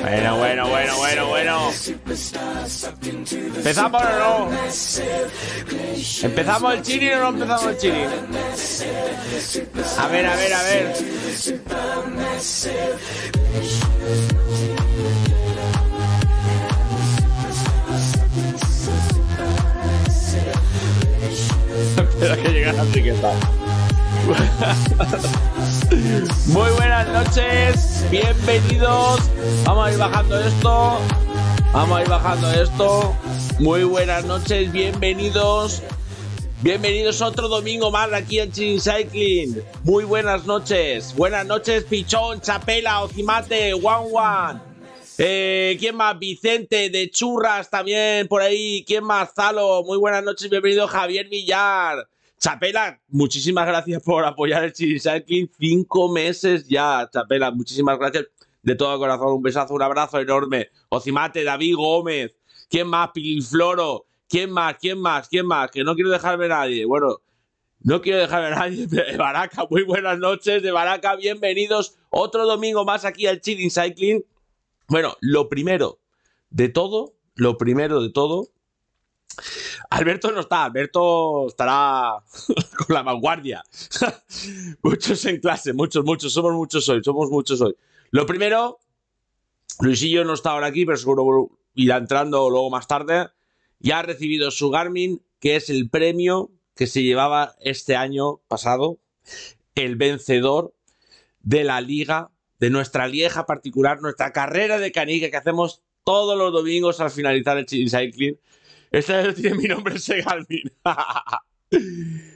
Bueno, bueno, bueno, bueno, bueno. ¿Empezamos o no? ¿Empezamos el chili o no empezamos el chili. A ver, a ver, a ver. Espera que llega la etiqueta. Muy buenas noches, bienvenidos. Vamos a ir bajando esto. Vamos a ir bajando esto. Muy buenas noches, bienvenidos. Bienvenidos otro domingo más aquí en Chin Cycling. Muy buenas noches. Buenas noches, Pichón, Chapela, Ocimate, Juan Juan. Eh, ¿Quién más? Vicente de Churras también por ahí. ¿Quién más? Zalo. Muy buenas noches, bienvenido Javier Villar. Chapela, muchísimas gracias por apoyar el Cycling, Cinco meses ya, Chapela, muchísimas gracias de todo corazón. Un besazo, un abrazo enorme. Ocimate, David Gómez, ¿quién más? Pilifloro ¿quién más? ¿Quién más? ¿Quién más? Que no quiero dejarme nadie. Bueno, no quiero dejarme a nadie. De Baraca, muy buenas noches. De Baraca, bienvenidos otro domingo más aquí al Chilling Cycling. Bueno, lo primero de todo, lo primero de todo, Alberto no está, Alberto estará con la vanguardia. muchos en clase, muchos, muchos, somos muchos hoy, somos muchos hoy. Lo primero, Luisillo no está ahora aquí, pero seguro irá entrando luego más tarde. Ya ha recibido su Garmin, que es el premio que se llevaba este año pasado, el vencedor de la liga, de nuestra lieja particular, nuestra carrera de canica que hacemos todos los domingos al finalizar el Chili Cycling esta tiene mi nombre, Segalvin.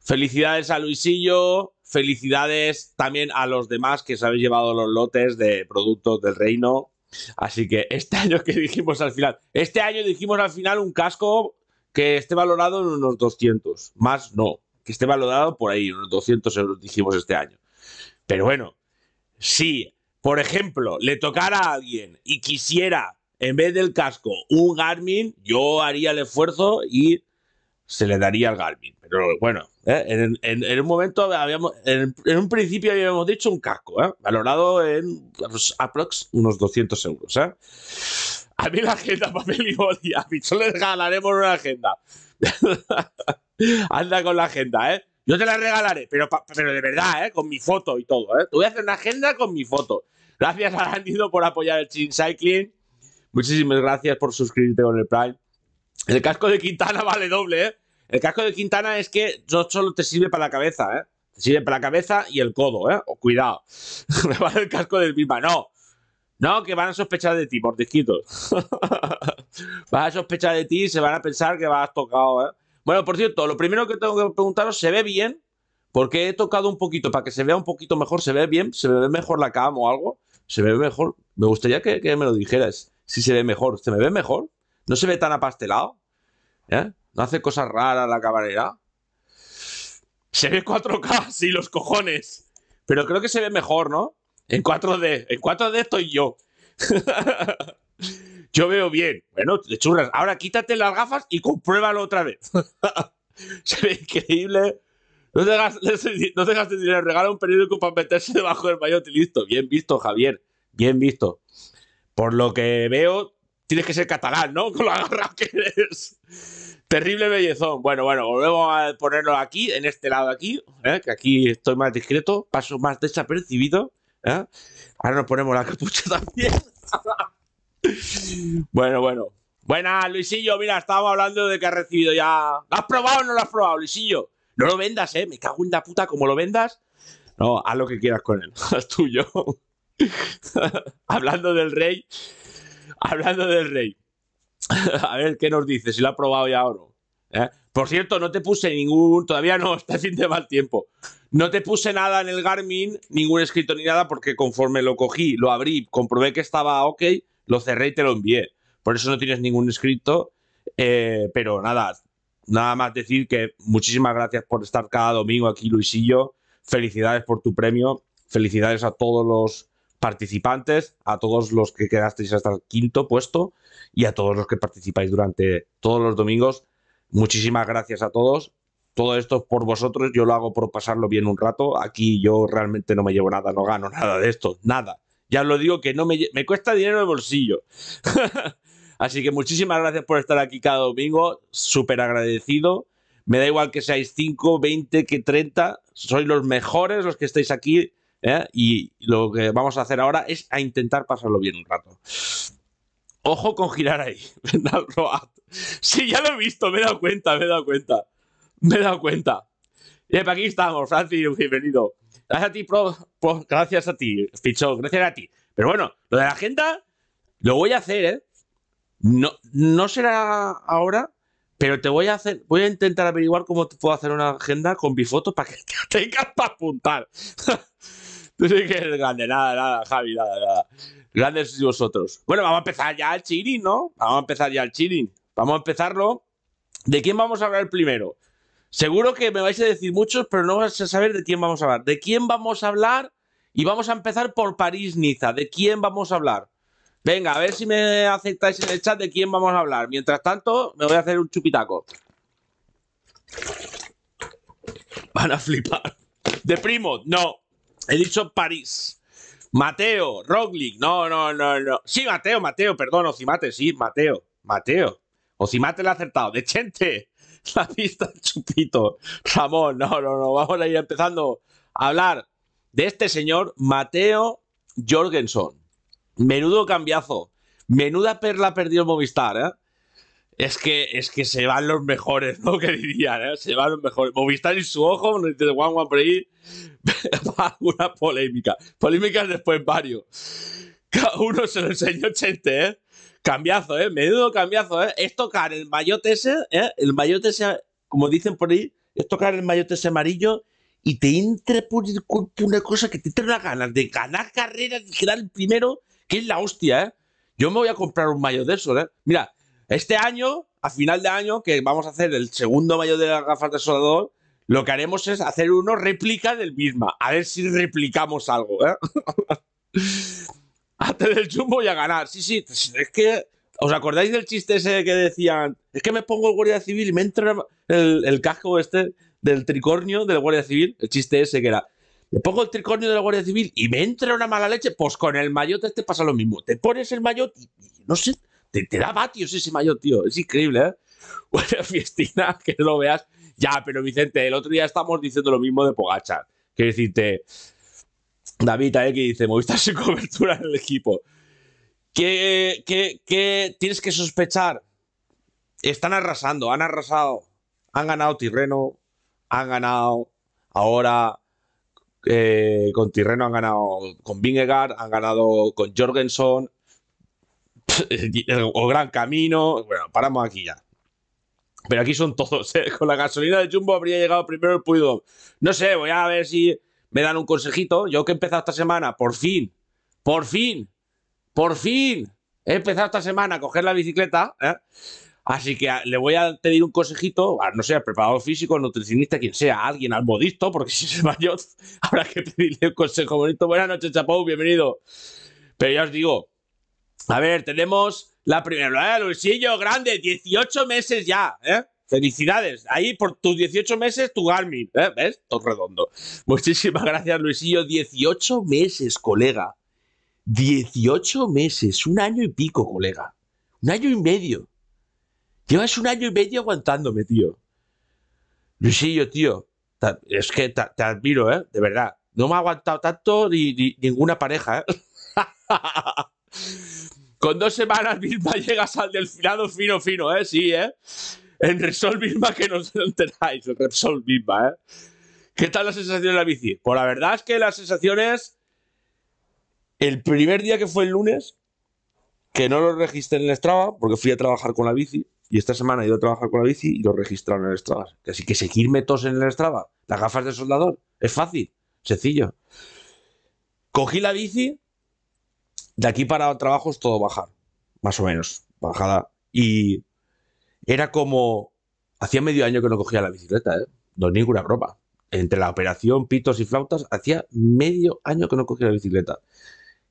felicidades a Luisillo. Felicidades también a los demás que se habéis llevado los lotes de productos del reino. Así que este año que dijimos al final, este año dijimos al final un casco que esté valorado en unos 200, más no, que esté valorado por ahí, unos 200 euros dijimos este año. Pero bueno, si, por ejemplo, le tocara a alguien y quisiera en vez del casco, un Garmin, yo haría el esfuerzo y se le daría al Garmin. Pero bueno, ¿eh? en, un momento habíamos, en, un principio habíamos dicho un casco, ¿eh? valorado en aprox unos 200 euros. ¿eh? A mí la agenda papel y boli, a mí solo les regalaremos una agenda. Anda con la agenda, ¿eh? Yo te la regalaré, pero, pero de verdad, ¿eh? Con mi foto y todo, ¿eh? Te voy a hacer una agenda con mi foto. Gracias a Andido por apoyar el Chin Cycling. Muchísimas gracias por suscribirte con el Prime. El casco de Quintana vale doble, ¿eh? El casco de Quintana es que solo te sirve para la cabeza, ¿eh? Te sirve para la cabeza y el codo, ¿eh? cuidado. Me vale el casco del Bimba, No. No, que van a sospechar de ti, mordisquitos. van a sospechar de ti se van a pensar que vas tocado, ¿eh? Bueno, por cierto, lo primero que tengo que preguntaros, ¿se ve bien? Porque he tocado un poquito, para que se vea un poquito mejor, ¿se ve bien? ¿Se ve mejor la cama o algo? ¿Se ve mejor? Me gustaría que me lo dijeras si se ve mejor. ¿Se me ve mejor? ¿No se ve tan apastelado? ¿Eh? ¿No hace cosas raras la camarera? Se ve 4K, sí, los cojones. Pero creo que se ve mejor, ¿no? En 4D. En 4D estoy yo. yo veo bien. Bueno, de churras. Ahora quítate las gafas y compruébalo otra vez. se ve increíble. No te, gastes, no dinero, regala un periódico para meterse debajo del maillot listo. Bien visto, Javier. Bien visto. Por lo que veo, tienes que ser catalán, ¿no? Con la garra que eres. Terrible bellezón. Bueno, bueno, volvemos a ponerlo aquí, en este lado aquí, ¿eh? que aquí estoy más discreto, paso más desapercibido. ¿eh? Ahora nos ponemos la capucha también. bueno, bueno. Buenas, Luisillo. Mira, estábamos hablando de que has recibido ya. ¿Lo has probado o no lo has probado, Luisillo? No lo vendas, ¿eh? Me cago en la puta como lo vendas. No, haz lo que quieras con él. Es tuyo. hablando del rey, hablando del rey. A ver qué nos dice, si lo ha probado ya o no. ¿eh? Por cierto, no te puse ningún, todavía no, está fin de mal tiempo. No te puse nada en el Garmin, ningún escrito ni nada, porque conforme lo cogí, lo abrí, comprobé que estaba ok, lo cerré y te lo envié. Por eso no tienes ningún escrito, eh, pero nada, nada más decir que muchísimas gracias por estar cada domingo aquí, Luisillo. Felicidades por tu premio, felicidades a todos los participantes, a todos los que quedasteis hasta el quinto puesto y a todos los que participáis durante todos los domingos. Muchísimas gracias a todos. Todo esto por vosotros, yo lo hago por pasarlo bien un rato. Aquí yo realmente no me llevo nada, no gano nada de esto, nada. Ya os lo digo que no me, cuesta dinero el bolsillo. Así que muchísimas gracias por estar aquí cada domingo, súper agradecido. Me da igual que seáis 5, 20, que 30, sois los mejores los que estáis aquí ¿eh? Y lo que vamos a hacer ahora es a intentar pasarlo bien un rato. Ojo con girar ahí. Si ya lo he visto, me he dado cuenta, me he dado cuenta. Me he dado cuenta. aquí estamos, Francis, bienvenido. Gracias a ti, pro, gracias a ti, gracias a ti. Pero bueno, lo de la agenda lo voy a hacer, ¿eh? No, no será ahora, pero te voy a hacer, voy a intentar averiguar cómo puedo hacer una agenda con mi foto para que te tengas para apuntar sí que eres grande, nada, nada, Javi, nada, nada. Grandes vosotros. Bueno, vamos a empezar ya el chilling, ¿no? Vamos a empezar ya el chilling. Vamos a empezarlo. ¿De quién vamos a hablar primero? Seguro que me vais a decir muchos, pero no vais a saber de quién vamos a hablar. ¿De quién vamos a hablar? Y vamos a empezar por París-Niza. ¿De quién vamos a hablar? Venga, a ver si me aceptáis en el chat de quién vamos a hablar. Mientras tanto, me voy a hacer un chupitaco. Van a flipar. ¿De primo? No. He dicho París. Mateo, Roglic, no, no, no, no. Sí, Mateo, Mateo, perdón, Ocimate, sí, Mateo, Mateo. Ocimate le ha acertado. De Chente, la pista, chupito. Ramón, no, no, no, vamos a ir empezando a hablar de este señor, Mateo Jorgenson, Menudo cambiazo. Menuda perla perdió Movistar, ¿eh? Es que, es que se van los mejores, ¿no? Que dirían, ¿eh? Se van los mejores. Movistar y su ojo, de Juan Juan por ahí, una polémica. Polémicas después varios. uno se lo enseñó Chente, ¿eh? Cambiazo, ¿eh? Menudo cambiazo, ¿eh? Es tocar el mayote ese, ¿eh? El mayote ese, como dicen por ahí, es tocar el mayote ese amarillo y te entra por una cosa que te trae las ganas de ganar carrera de quedar el primero, que es la hostia, ¿eh? Yo me voy a comprar un mayo de eso, ¿eh? Mira, este año, a final de año, que vamos a hacer el segundo mayo de las gafas de soldador, lo que haremos es hacer uno réplica del misma. A ver si replicamos algo, ¿eh? tener el chumbo y a ganar. Sí, sí, es que. ¿Os acordáis del chiste ese que decían? Es que me pongo el Guardia Civil y me entra el, casco este del tricornio del Guardia Civil. El chiste ese que era. Me pongo el tricornio de la Guardia Civil y me entra una mala leche, pues con el mayote este pasa lo mismo. Te pones el mayote y no sé, te, da vatios ese mayor, tío. Es increíble, ¿eh? Buena fiestina, que lo veas. Ya, pero Vicente, el otro día estamos diciendo lo mismo de Pogachar. Quiero decirte, David ¿eh? que dice, movistas sin cobertura en el equipo. ¿Qué, qué, tienes que sospechar? Están arrasando, han arrasado. Han ganado Tirreno, han ganado ahora eh, con Tirreno han ganado con Vingegaard, han ganado con Jorgensen, o Gran Camino. Bueno, paramos aquí ya. Pero aquí son todos. Eh, con la gasolina de Jumbo habría llegado primero el puido No sé, voy a ver si me dan un consejito. Yo que he empezado esta semana, por fin, por fin, por fin, he empezado esta semana a coger la bicicleta. ¿eh? Así que ah, le voy a pedir un consejito, no sé, preparado físico, nutricionista, quien sea, alguien, al modisto, porque si va yo habrá que pedirle un consejo bonito. Buenas noches, Chapau, bienvenido. Pero ya os digo, a ver, tenemos la primera. Luisillo, grande, 18 meses ya, ¿eh? Felicidades. Ahí por tus 18 meses, tu Garmin. ¿eh? ¿Ves? Todo redondo. Muchísimas gracias, Luisillo. 18 meses, colega. 18 meses. Un año y pico, colega. Un año y medio. Llevas un año y medio aguantándome, tío. Luisillo, tío. Es que te, admiro, ¿eh? De verdad. No me ha aguantado tanto ninguna pareja, ¿eh? Con dos semanas, Vilma, llegas al delfinado fino, fino, ¿eh? Sí, ¿eh? En Resolve Vilma, que no os enteráis, en Repsol Vilma, ¿eh? ¿Qué tal la sensación de la bici? Pues la verdad es que la sensación es El primer día que fue el lunes, que no lo registré en el Strava, porque fui a trabajar con la bici, y esta semana he ido a trabajar con la bici y lo registraron en el Strava. Así que seguirme todos en el Strava, las gafas de soldador, es fácil, sencillo. Cogí la bici de aquí para trabajos todo bajar, más o menos, bajada. Y era como, hacía medio año que no cogía la bicicleta, ¿eh? no ninguna ropa Entre la operación, pitos y flautas, hacía medio año que no cogía la bicicleta.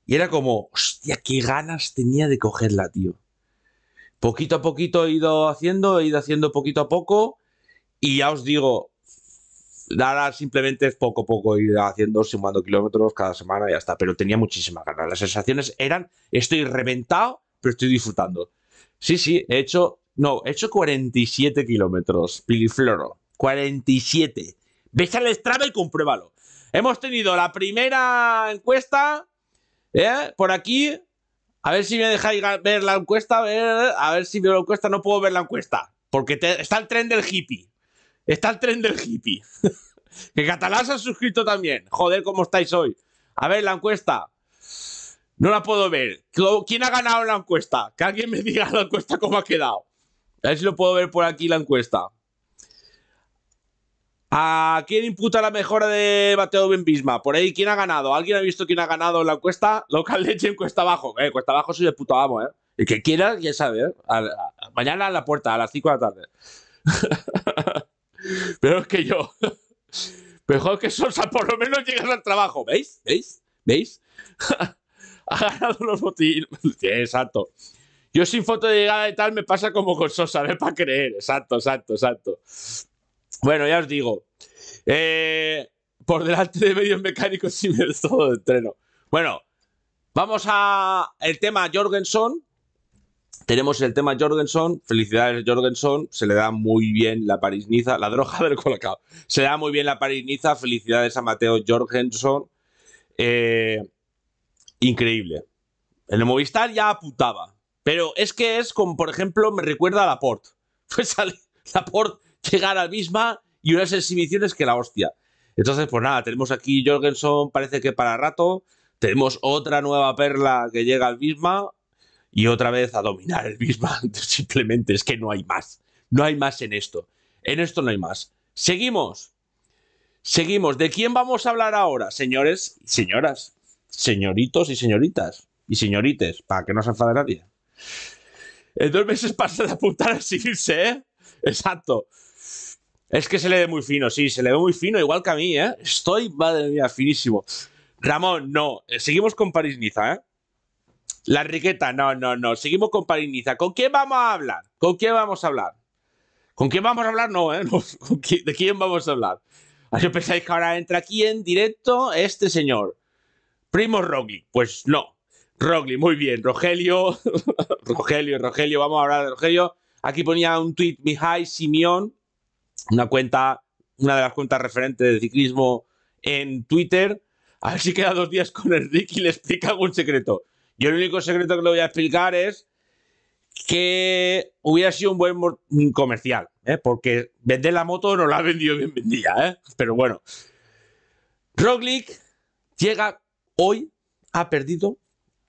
Y era como, hostia, qué ganas tenía de cogerla, tío. Poquito a poquito he ido haciendo, he ido haciendo poquito a poco. Y ya os digo, Ahora simplemente es poco a poco ir haciendo, sumando kilómetros cada semana y ya está. Pero tenía muchísimas ganas. Las sensaciones eran, estoy reventado, pero estoy disfrutando. Sí, sí, he hecho, no, he hecho 47 kilómetros, pilifloro. 47. Ves al Strava y compruébalo. Hemos tenido la primera encuesta ¿eh? por aquí. A ver si me dejáis ver la encuesta. A ver, si veo la encuesta. No puedo ver la encuesta. Porque está el tren del hippie. Está el tren del hippie. que Catalán se ha suscrito también. Joder, ¿cómo estáis hoy? A ver, la encuesta. No la puedo ver. ¿Quién ha ganado la encuesta? Que alguien me diga la encuesta cómo ha quedado. A ver si lo puedo ver por aquí la encuesta. ¿A quién imputa la mejora de Mateo Benbisma? Por ahí, ¿quién ha ganado? ¿Alguien ha visto quién ha ganado la encuesta? Local Leche en Cuesta Abajo. Eh, Cuesta Abajo soy de puto amo, ¿eh? El que quiera, ya sabe, eh. mañana a la puerta, a las 5 de la tarde. Pero es que yo. Mejor que Sosa, por lo menos llegas al trabajo. ¿Veis? ¿Veis? ¿Veis? ha ganado los botines. exacto. Yo sin foto de llegada y tal me pasa como con Sosa, no para creer. Exacto, exacto, exacto. Bueno, ya os digo. Eh, por delante de medios mecánicos y me todo de entreno. Bueno, vamos a el tema Jorgensen, tenemos el tema Jorgensen, felicidades Jorgensen, se le da muy bien la parisniza... la droga del colocado, se le da muy bien la parisniza... felicidades a Mateo Jorgensen, eh, increíble. En el Movistar ya apuntaba, pero es que es como, por ejemplo, me recuerda a Laporte, pues ...la Port llegar al misma y unas exhibiciones que la hostia. Entonces, pues nada, tenemos aquí Jorgensen, parece que para rato, tenemos otra nueva perla que llega al misma y otra vez a dominar el Bismarck. Simplemente es que no hay más. No hay más en esto. En esto no hay más. Seguimos. Seguimos. ¿De quién vamos a hablar ahora, señores y señoras? Señoritos y señoritas. Y señorites, para que no se enfade nadie. En dos meses pasa de apuntar a seguirse, ¿eh? Exacto. Es que se le ve muy fino, sí, se le ve muy fino, igual que a mí, ¿eh? Estoy, madre mía, finísimo. Ramón, no. Eh, seguimos con París-Niza, ¿eh? La Enriqueta, no, no, no. Seguimos con Pariniza. ¿Con quién vamos a hablar? ¿Con quién vamos a hablar? ¿Con quién vamos a hablar? No, ¿eh? ¿De quién vamos a hablar? Así ah, pensáis que ahora entra aquí en directo este señor. Primo Rogli. Pues no. Rogli, muy bien. Rogelio. Rogelio, Rogelio. Vamos a hablar de Rogelio. Aquí ponía un tweet Mihai Simeón. Una cuenta, una de las cuentas referentes de ciclismo en Twitter. A ver si queda dos días con Enrique y le explica algún secreto. Yo el único secreto que le voy a explicar es que hubiera sido un buen comercial, ¿eh? porque vender la moto no la ha vendido bien vendida, ¿eh? pero bueno. Roglic llega hoy, ha perdido,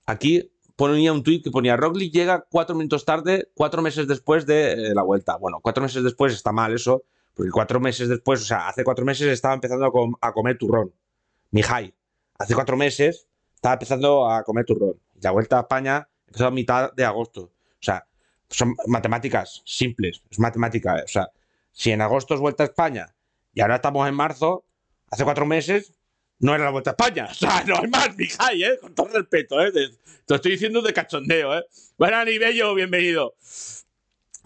aquí ponía un tuit que ponía Roglic llega cuatro minutos tarde, cuatro meses después de eh, la vuelta. Bueno, cuatro meses después está mal eso, porque cuatro meses después, o sea, hace cuatro meses estaba empezando a, a comer turrón. Mijai, hace cuatro meses estaba empezando a comer turrón. La Vuelta a España empezó a mitad de agosto. O sea, son matemáticas simples, es matemática. Eh. O sea, si en agosto es Vuelta a España y ahora estamos en marzo, hace cuatro meses no era la Vuelta a España. O sea, no hay más, Mijay, eh, Con todo respeto, eh, Te, estoy diciendo de cachondeo, ¿eh? Bueno, Bello, bienvenido.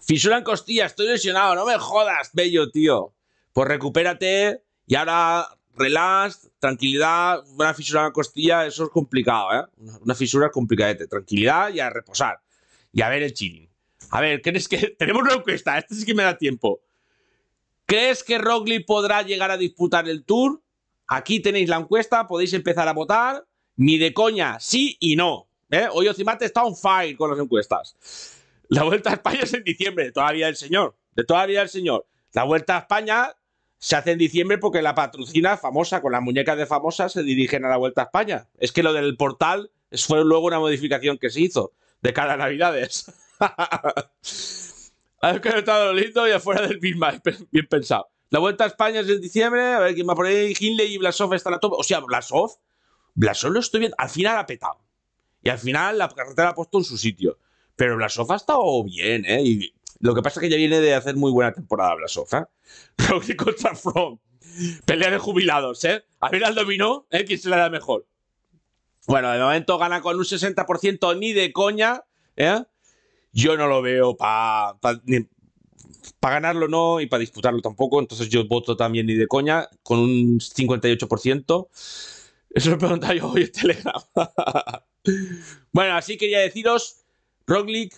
Fisura en costilla, estoy lesionado, no me jodas, Bello, tío. Pues recupérate y ahora relax, tranquilidad, una fisura en la costilla, eso es complicado, ¿eh? Una fisura complicadete. Tranquilidad y a reposar. Y a ver el chilling. A ver, ¿crees que. Tenemos una encuesta, este sí que me da tiempo. ¿Crees que Rogli podrá llegar a disputar el Tour? Aquí tenéis la encuesta, podéis empezar a votar. Ni de coña, sí y no. ¿eh? Hoy Ocimate está on fire con las encuestas. La Vuelta a España es en diciembre, todavía el señor. De todavía el señor. La Vuelta a España se hace en diciembre porque la patrocina famosa, con las muñecas de famosa, se dirigen a la Vuelta a España. Es que lo del portal fue luego una modificación que se hizo de cara a Navidades. Ha quedado lindo y afuera del mismo. bien pensado. La Vuelta a España es en diciembre, a ver quién va por ahí. Hindley y Blasov están a tope. O sea, Blasov, Blasov lo estoy viendo. Al final ha petado. Y al final la carretera ha puesto en su sitio. Pero Blasov ha estado bien, ¿eh? Y lo que pasa es que ya viene de hacer muy buena temporada Blasov, ¿eh? Rocky contra From. Pelea de jubilados, ¿eh? A ver al dominó, ¿eh? ¿Quién se la da mejor? Bueno, de momento gana con un 60% ni de coña, ¿eh? Yo no lo veo para para ganarlo no y para disputarlo tampoco. Entonces yo voto también ni de coña, con un 58%. Eso lo he preguntado yo hoy en Telegram. bueno, así quería deciros, Roglic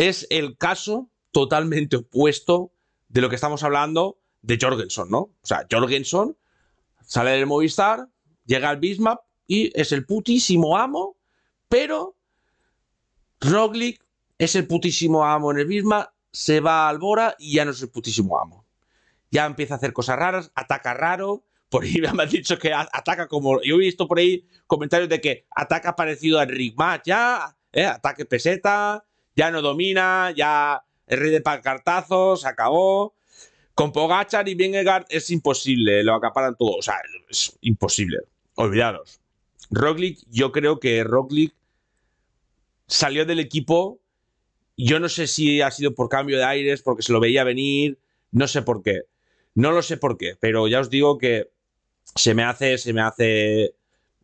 es el caso totalmente opuesto de lo que estamos hablando de Jorgensen, ¿no? O sea, Jorgensen sale del Movistar, llega al Bismap y es el putísimo amo, pero Roglic es el putísimo amo en el Bismap, se va al Bora y ya no es el putísimo amo. Ya empieza a hacer cosas raras, ataca raro, por ahí me han dicho que ataca como. Yo he visto por ahí comentarios de que ataca parecido a Rick ya, eh, ataque peseta, ya no domina, ya el rey de acabó. Con Pogachar y Vingegaard es imposible, lo acaparan todo. O sea, es imposible, olvidaros. Roglic, yo creo que Roglic salió del equipo. Yo no sé si ha sido por cambio de aires, porque se lo veía venir, no sé por qué. No lo sé por qué, pero ya os digo que se me hace, se me hace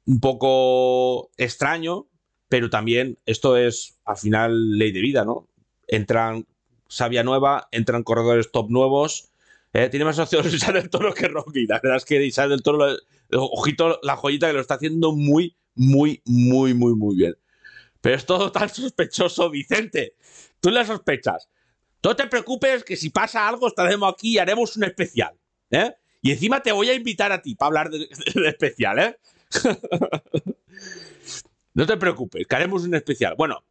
un poco extraño pero también esto es, al final, ley de vida, ¿no? Entran sabia nueva, entran corredores top nuevos. ¿eh? tiene más opciones Isaac del Toro que Rocky. La verdad es que Isabel del Toro, ojito, la joyita que lo está haciendo muy, muy, muy, muy, muy bien. Pero es todo tan sospechoso, Vicente. Tú la sospechas. No te preocupes que si pasa algo estaremos aquí y haremos un especial. ¿eh? Y encima te voy a invitar a ti para hablar del de, especial. ¿eh? No te preocupes, que haremos un especial. Bueno,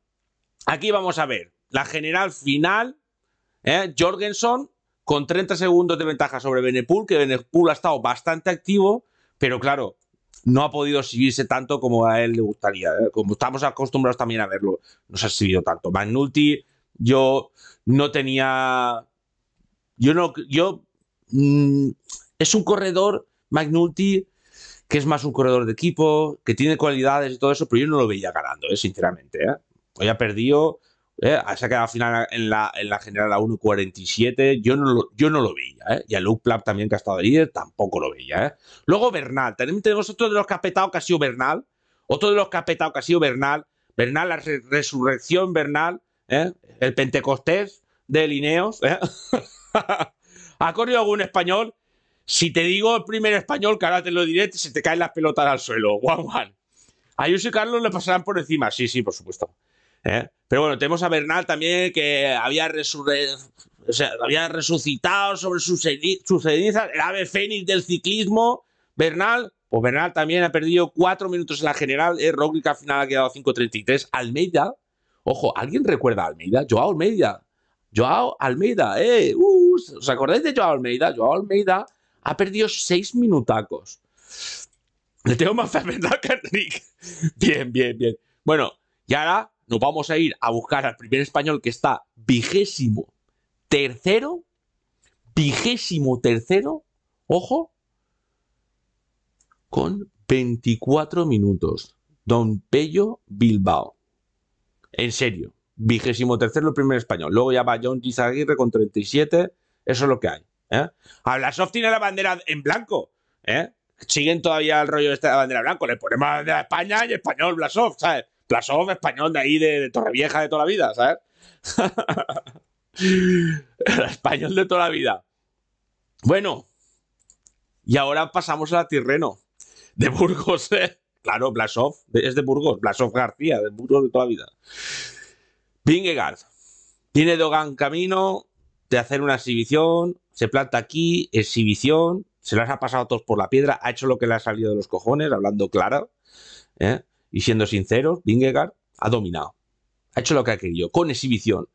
aquí vamos a ver la general final. ¿eh? Jorgensen con 30 segundos de ventaja sobre Benepul, que Benepul ha estado bastante activo, pero claro, no ha podido seguirse tanto como a él le gustaría, ¿eh? como estamos acostumbrados también a verlo. No se ha seguido tanto. Magnulty, yo no tenía. Yo no. Yo. Mm, es un corredor, Magnulti, que es más un corredor de equipo, que tiene cualidades y todo eso, pero yo no lo veía ganando, ¿eh? sinceramente. ¿eh? Hoy ha perdido, ¿eh? ha quedado final en la, general a 1.47, yo, no lo, yo no lo veía. ¿eh? Y a Luke Plapp también, que ha estado líder, tampoco lo veía. Luego Bernal, tenemos otro de los que ha petado que ha sido Bernal, otro de los que ha petado que ha sido Bernal, Bernal, la resurrección Bernal, el Pentecostés de Lineos. ha corrido algún español si te digo el primer español, que ahora te lo diré, se te caen las pelotas al suelo. Juan Juan. y Carlos le pasarán por encima. Sí, sí, por supuesto. ¿Eh? Pero bueno, tenemos a Bernal también, que había, resurre... había resucitado sobre sus, cenizas, el ave fénix del ciclismo. Bernal, pues Bernal también ha perdido cuatro minutos en la general. Eh, Roglic al final ha quedado 5.33. Almeida, ojo, ¿alguien recuerda a Almeida? Joao Almeida. Joao Almeida, eh, uh, ¿os acordáis de Joao Almeida? Joao Almeida ha perdido seis minutacos. Le tengo más fe que Bien, bien, bien. Bueno, y ahora nos vamos a ir a buscar al primer español que está vigésimo tercero, vigésimo tercero, ojo, con 24 minutos. Don Pello Bilbao. En serio, vigésimo tercero el primer español. Luego ya va John Gisaguirre con 37. Eso es lo que hay. ¿eh? a Blasov tiene la bandera en blanco. ¿eh? Siguen todavía el rollo este de esta bandera blanco. Le ponemos la bandera de España y español Blasov ¿sabes? español de ahí, de, de Torrevieja de toda la vida, el español de toda la vida. Bueno, y ahora pasamos a Tirreno, de Burgos, ¿eh? Claro, Blasov es de Burgos, Blasov García, de Burgos de toda la vida. Vingegaard, tiene Dogan camino, de hacer una exhibición, se planta aquí, exhibición, se las ha pasado a todos por la piedra, ha hecho lo que le ha salido de los cojones, hablando claro, ¿eh? y siendo sinceros, Vingegaard ha dominado, ha hecho lo que ha querido, con exhibición.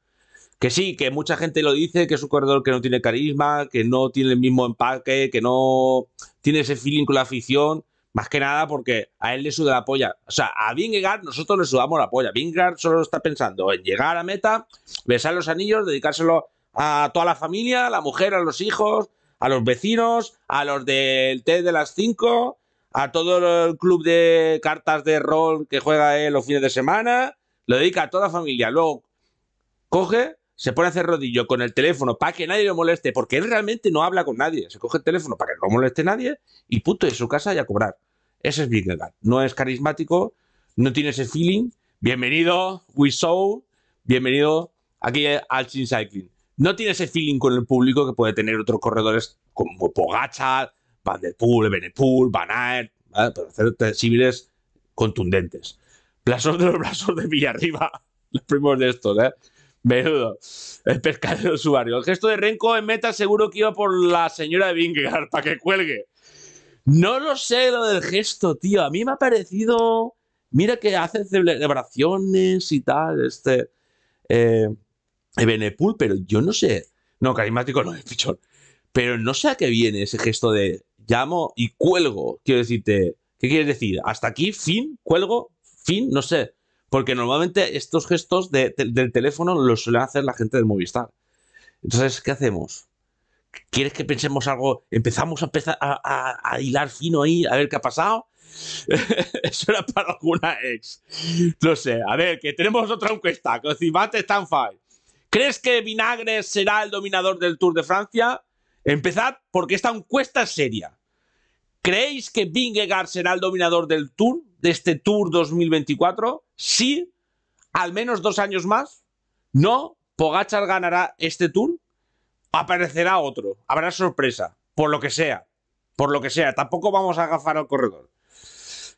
Que sí, que mucha gente lo dice, que es un corredor que no tiene carisma, que no tiene el mismo empaque, que no tiene ese feeling con la afición, más que nada porque a él le suda la polla. O sea, a Vingegaard nosotros le sudamos la polla. Vingegaard solo está pensando en llegar a meta, besar los anillos, dedicárselo a toda la familia, a la mujer, a los hijos, a los vecinos, a los del té de las 5, a todo el club de cartas de rol que juega él los fines de semana, lo dedica a toda la familia. Luego coge, se pone a hacer rodillo con el teléfono para que nadie lo moleste, porque él realmente no habla con nadie. Se coge el teléfono para que no moleste nadie y puto de su casa y a cobrar. Ese es Big No es carismático, no tiene ese feeling. Bienvenido, We Show. Bienvenido aquí al Chin Cycling no tiene ese feeling con el público que puede tener otros corredores como Pogacha, Van der Poel, Benepool, Van para hacer sensibles contundentes. Blasor de los brazos de Villarriba, los primos de estos, ¿eh? Menudo. El pescadero usuario. El gesto de Renko en meta seguro que iba por la señora de Vingegaard para que cuelgue. No lo sé lo del gesto, tío. A mí me ha parecido... Mira que hace celebraciones y tal, este... Eh, Ebenepool, pero yo no sé. No, carismático no es pichón. Pero no sé a qué viene ese gesto de llamo y cuelgo. Quiero decirte, ¿qué quieres decir? ¿Hasta aquí? ¿Fin? ¿Cuelgo? ¿Fin? No sé. Porque normalmente estos gestos del teléfono los suele hacer la gente del Movistar. Entonces, ¿qué hacemos? ¿Quieres que pensemos algo? ¿Empezamos a, a, hilar fino ahí a ver qué ha pasado? Eso era para alguna ex. No sé, a ver, que tenemos otra encuesta. Con Cimate, están ¿Crees que Vinagre será el dominador del Tour de Francia? Empezad porque esta encuesta es seria. ¿Creéis que Vingegaard será el dominador del Tour, de este Tour 2024? Sí. ¿Al menos dos años más? No. ¿Pogachar ganará este Tour? Aparecerá otro. Habrá sorpresa. Por lo que sea. Por lo que sea. Tampoco vamos a agafar al corredor.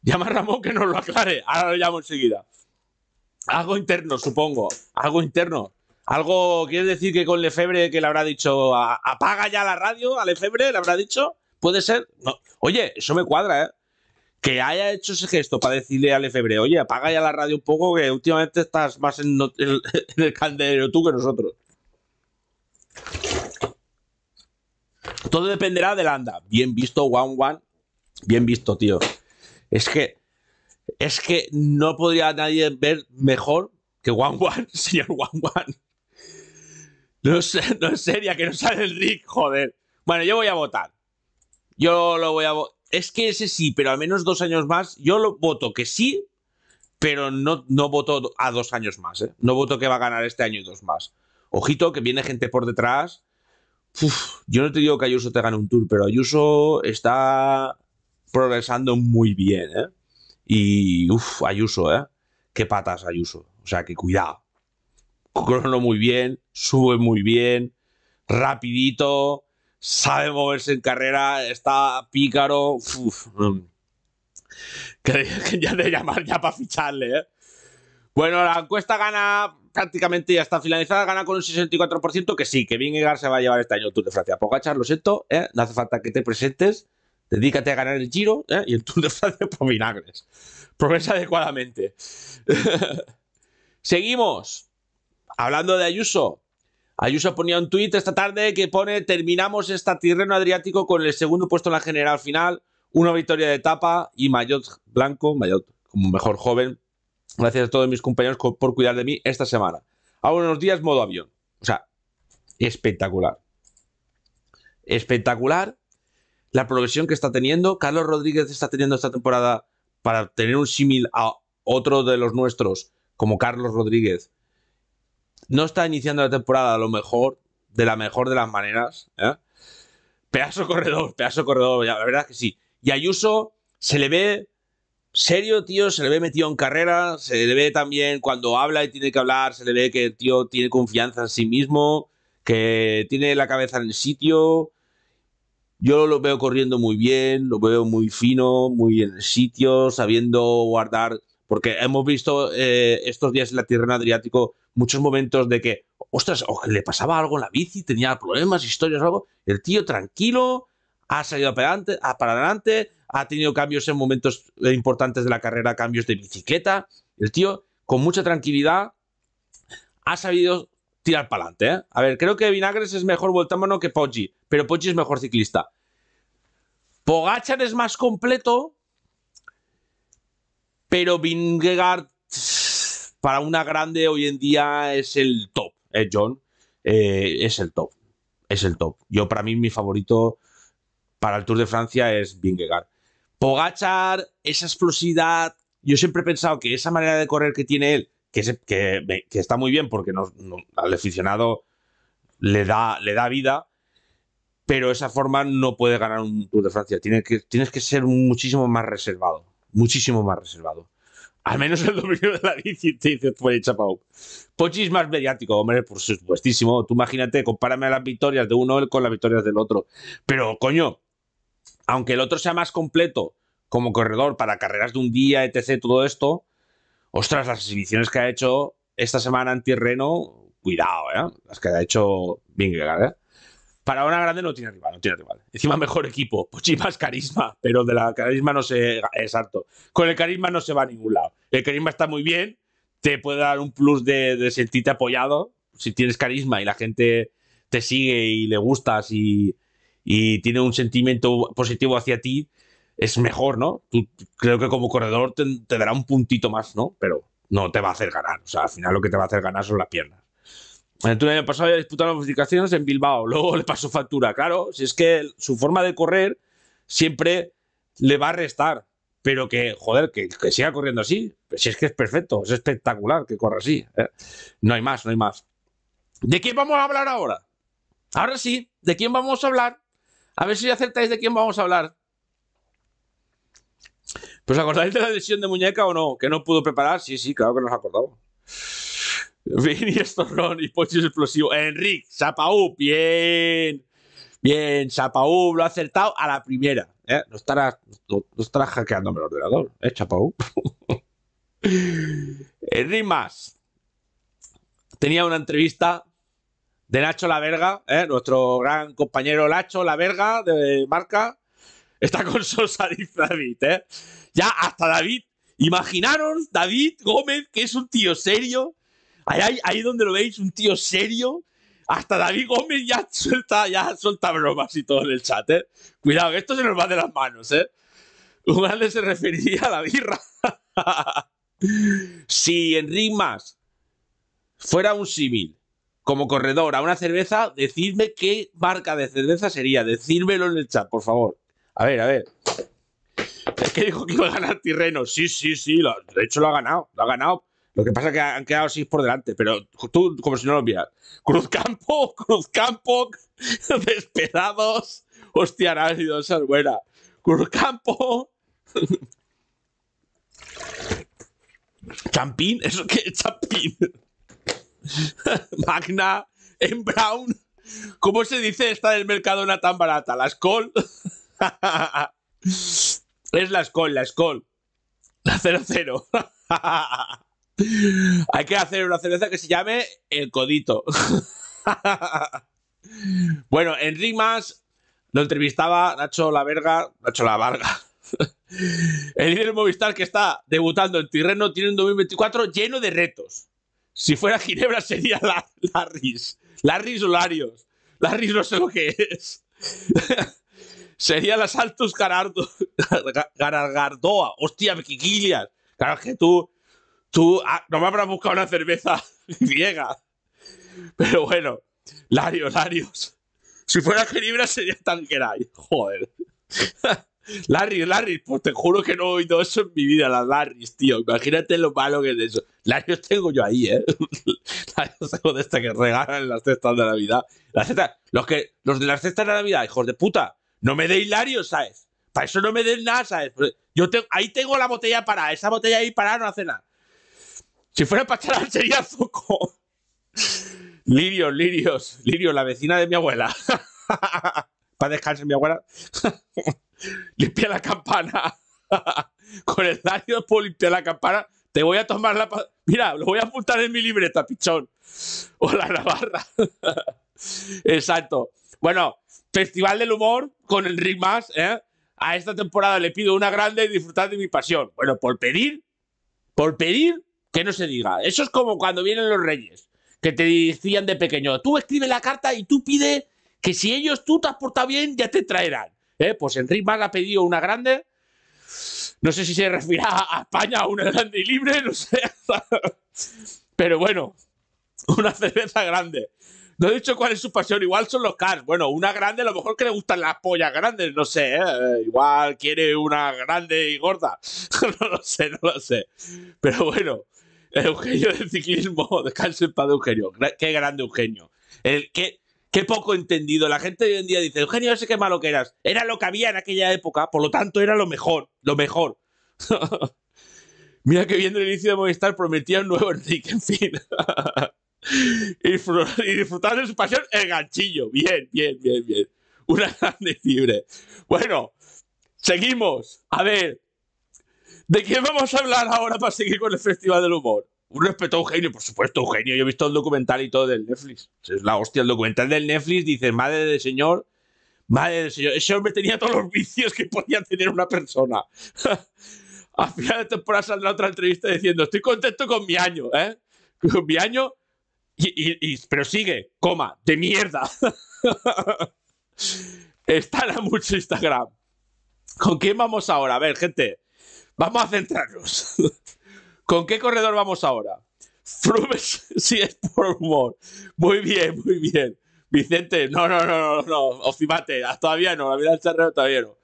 Llama a Ramón que nos lo aclare. Ahora lo llamo enseguida. Algo interno, supongo. Algo interno. ¿Algo quiere decir que con Lefebre que le habrá dicho apaga ya la radio a Lefebre? ¿Le habrá dicho? ¿Puede ser? No. Oye, eso me cuadra, ¿eh? Que haya hecho ese gesto para decirle a Lefebre, oye, apaga ya la radio un poco, que últimamente estás más en, el candelero tú que nosotros. Todo dependerá de anda. Bien visto, Juan Juan Bien visto, tío. Es que. Es que no podría nadie ver mejor que Juan Juan señor Juan Juan No, es, seria, que no sale el Rick, joder. Bueno, yo voy a votar. Yo lo voy a votar. Es que ese sí, pero al menos dos años más. Yo lo voto que sí, pero no, no voto a dos años más. ¿eh? No voto que va a ganar este año y dos más. Ojito, que viene gente por detrás. yo no te digo que Ayuso te gane un tour, pero Ayuso está progresando muy bien, ¿eh? Y, uff, Ayuso, ¿eh? Qué patas, Ayuso. O sea, que cuidado crono muy bien, sube muy bien, rapidito, sabe moverse en carrera, está pícaro. Uf, mm. que, ya de llamar ya para ficharle. ¿eh? Bueno, la encuesta gana prácticamente ya está finalizada, gana con un 64%, que sí, que bien llegar se va a llevar este año el Tour de Francia. Pogachar, lo siento, ¿eh? no hace falta que te presentes, dedícate a ganar el Giro ¿eh? y el Tour de Francia por vinagres. Progresa adecuadamente. Seguimos hablando de Ayuso, Ayuso ponía un tuit esta tarde que pone terminamos esta tirreno adriático con el segundo puesto en la general final, una victoria de etapa y Mayot Blanco, Mayot como mejor joven, gracias a todos mis compañeros por cuidar de mí esta semana. A unos días modo avión. O sea, espectacular. Espectacular la progresión que está teniendo. Carlos Rodríguez está teniendo esta temporada para tener un símil a otro de los nuestros, como Carlos Rodríguez, no está iniciando la temporada a lo mejor, de la mejor de las maneras. ¿eh? Pedazo corredor, pedazo corredor, la verdad es que sí. Y Ayuso se le ve serio, tío, se le ve metido en carrera, se le ve también cuando habla y tiene que hablar, se le ve que el tío tiene confianza en sí mismo, que tiene la cabeza en el sitio. Yo lo veo corriendo muy bien, lo veo muy fino, muy en el sitio, sabiendo guardar, porque hemos visto eh, estos días en la Tierra en Adriático muchos momentos de que, ostras, le pasaba algo en la bici, tenía problemas, historias algo. El tío tranquilo, ha salido para adelante, adelante, ha tenido cambios en momentos eh, importantes de la carrera, cambios de bicicleta. El tío, con mucha tranquilidad, ha sabido tirar para adelante. ¿eh? A ver, creo que Vinagres es mejor voltámano que Poggi, pero Poggi es mejor ciclista. Pogachar es más completo, pero Vingegaard para una grande hoy en día es el top. ¿eh, John, eh, es el top. Es el top. Yo, para mí, mi favorito para el Tour de Francia es Vingegaard. Pogachar, esa explosividad. Yo siempre he pensado que esa manera de correr que tiene él, que, está muy bien porque al aficionado le da, vida, pero esa forma no puede ganar un Tour de Francia. tienes que ser muchísimo más reservado. Muchísimo más reservado al menos el dominio de la bici te dice fue chapao. Pochi es más mediático, hombre, por supuestísimo. Tú imagínate, compárame las victorias de uno con las victorias del otro. Pero, coño, aunque el otro sea más completo como corredor para carreras de un día, etc., todo esto, ostras, las exhibiciones que ha hecho esta semana en Tirreno, cuidado, ¿eh? Las que ha hecho Vingegaard, ¿eh? para una grande no tiene rival, no tiene rival. Encima mejor equipo, pues más carisma, pero de la carisma no se... Exacto. Con el carisma no se va a ningún lado. El carisma está muy bien, te puede dar un plus de, sentirte apoyado. Si tienes carisma y la gente te sigue y le gustas y, tiene un sentimiento positivo hacia ti, es mejor, ¿no? creo que como corredor te, te dará un puntito más, ¿no? Pero no te va a hacer ganar. O sea, al final lo que te va a hacer ganar son las piernas. El año pasado ya las modificaciones en Bilbao, luego le pasó factura. Claro, si es que su forma de correr siempre le va a restar, pero que, joder, que, siga corriendo así, pues si es que es perfecto, es espectacular que corra así. ¿eh? No hay más, no hay más. ¿De quién vamos a hablar ahora? Ahora sí, ¿de quién vamos a hablar? A ver si acertáis de quién vamos a hablar. ¿Pues acordáis de la lesión de muñeca o no? Que no pudo preparar. Sí, sí, claro que nos acordamos. Vini Estorrón y Pochis Explosivo. Enric, Chapaú, bien. Bien, Chapau lo ha acertado a la primera. ¿eh? No, estará, no, hackeándome el ordenador, ¿eh, Chapaú? Enric Más. Tenía una entrevista de Nacho La Verga, ¿eh? nuestro gran compañero Nacho La Verga de marca. Está con Sosa, y David. ¿eh? Ya hasta David. Imaginaros, David Gómez, que es un tío serio, Ahí, ahí donde lo veis, un tío serio. Hasta David Gómez ya suelta, ya suelta bromas y todo en el chat, ¿eh? Cuidado, esto se nos va de las manos, ¿eh? Ugalde se referiría a la birra. si Enric Más fuera un símil como corredor a una cerveza, decidme qué marca de cerveza sería. Decídmelo en el chat, por favor. A ver, a ver. Es que dijo que iba a ganar Tirreno. Sí, sí, sí. de hecho, lo ha ganado. Lo ha ganado. Lo que pasa es que han quedado seis por delante, pero tú como si no lo vieras. Cruzcampo, Cruzcampo, Despedados. Hostia, ha sido esa es buena. Cruzcampo. Champín, ¿eso que. es Champín? Magna, en Brown. ¿Cómo se dice esta del una tan barata? ¿La Skoll? es la Skoll, la Skoll. La 0-0. Hay que hacer una cerveza que se llame El Codito. bueno, en Rimas lo entrevistaba Nacho La Verga, Nacho La Varga. El líder Movistar que está debutando en Tirreno tiene un 2024 lleno de retos. Si fuera Ginebra sería la, Larris. Larris Olarios. Larris no sé lo que es. sería las Altos Garardo, Garargardoa. Hostia, Quiquillas. Claro que tú Tú ah, no me habrás buscado una cerveza griega. Pero bueno, Larios, Larios. Si fuera libras sería tan Tanqueray. Joder. Larry, Larry, pues te juro que no he oído eso en mi vida, las Larrys, tío. Imagínate lo malo que es eso. Larios tengo yo ahí, ¿eh? Larios tengo de este que regalan las cestas de Navidad. Las cestas, los, que, los de las cestas de Navidad, hijos de puta, no me deis Larios, ¿sabes? Para eso no me den nada, ¿sabes? Yo tengo, ahí tengo la botella para, esa botella ahí para no hace nada. Si fuera para sería Zuko. Lirios, lirios, lirios, la vecina de mi abuela. para descansar mi abuela. Limpia la campana. Con el daño puedo limpiar la campana. Te voy a tomar la... Mira, lo voy a apuntar en mi libreta, pichón. O la Navarra. Exacto. Bueno, Festival del Humor con Enric Más. ¿eh? A esta temporada le pido una grande y disfrutar de mi pasión. Bueno, por pedir, por pedir, que no se diga. Eso es como cuando vienen los reyes, que te decían de pequeño, tú escribes la carta y tú pide que si ellos tú te has portado bien, ya te traerán. Eh, pues Enrique Mar ha pedido una grande. No sé si se refiere a España o una grande y libre, no sé. Pero bueno, una cerveza grande. No he dicho cuál es su pasión, igual son los cars. Bueno, una grande, a lo mejor que le gustan las pollas grandes, no sé, eh, igual quiere una grande y gorda. no lo sé, no lo sé. Pero bueno, Eugenio del ciclismo, descanse en Eugenio. Qué grande Eugenio. qué, poco entendido. La gente hoy en día dice, Eugenio, ¿sé qué malo que eras. Era lo que había en aquella época, por lo tanto era lo mejor, lo mejor. Mira que viendo el inicio de Movistar prometía un nuevo Enrique, en fin. y disfrutar de su pasión, el ganchillo. Bien, bien, bien, bien. Una grande fiebre, Bueno, seguimos. A ver, ¿De quién vamos a hablar ahora para seguir con el Festival del Humor? Un respeto a Eugenio, por supuesto, Eugenio. Yo he visto el documental y todo del Netflix. Es la hostia, el documental del Netflix dice, madre del señor, madre del señor. Ese hombre tenía todos los vicios que podía tener una persona. a final de temporada saldrá otra entrevista diciendo, estoy contento con mi año, ¿eh? Con mi año, y, pero sigue, coma, de mierda. Estará mucho Instagram. ¿Con quién vamos ahora? A ver, gente. Vamos a centrarnos. ¿Con qué corredor vamos ahora? Froome, si es por humor. Muy bien, muy bien. Vicente, no, no, no, no, no. Ofimate, ah, todavía no. La vida del charrero todavía no.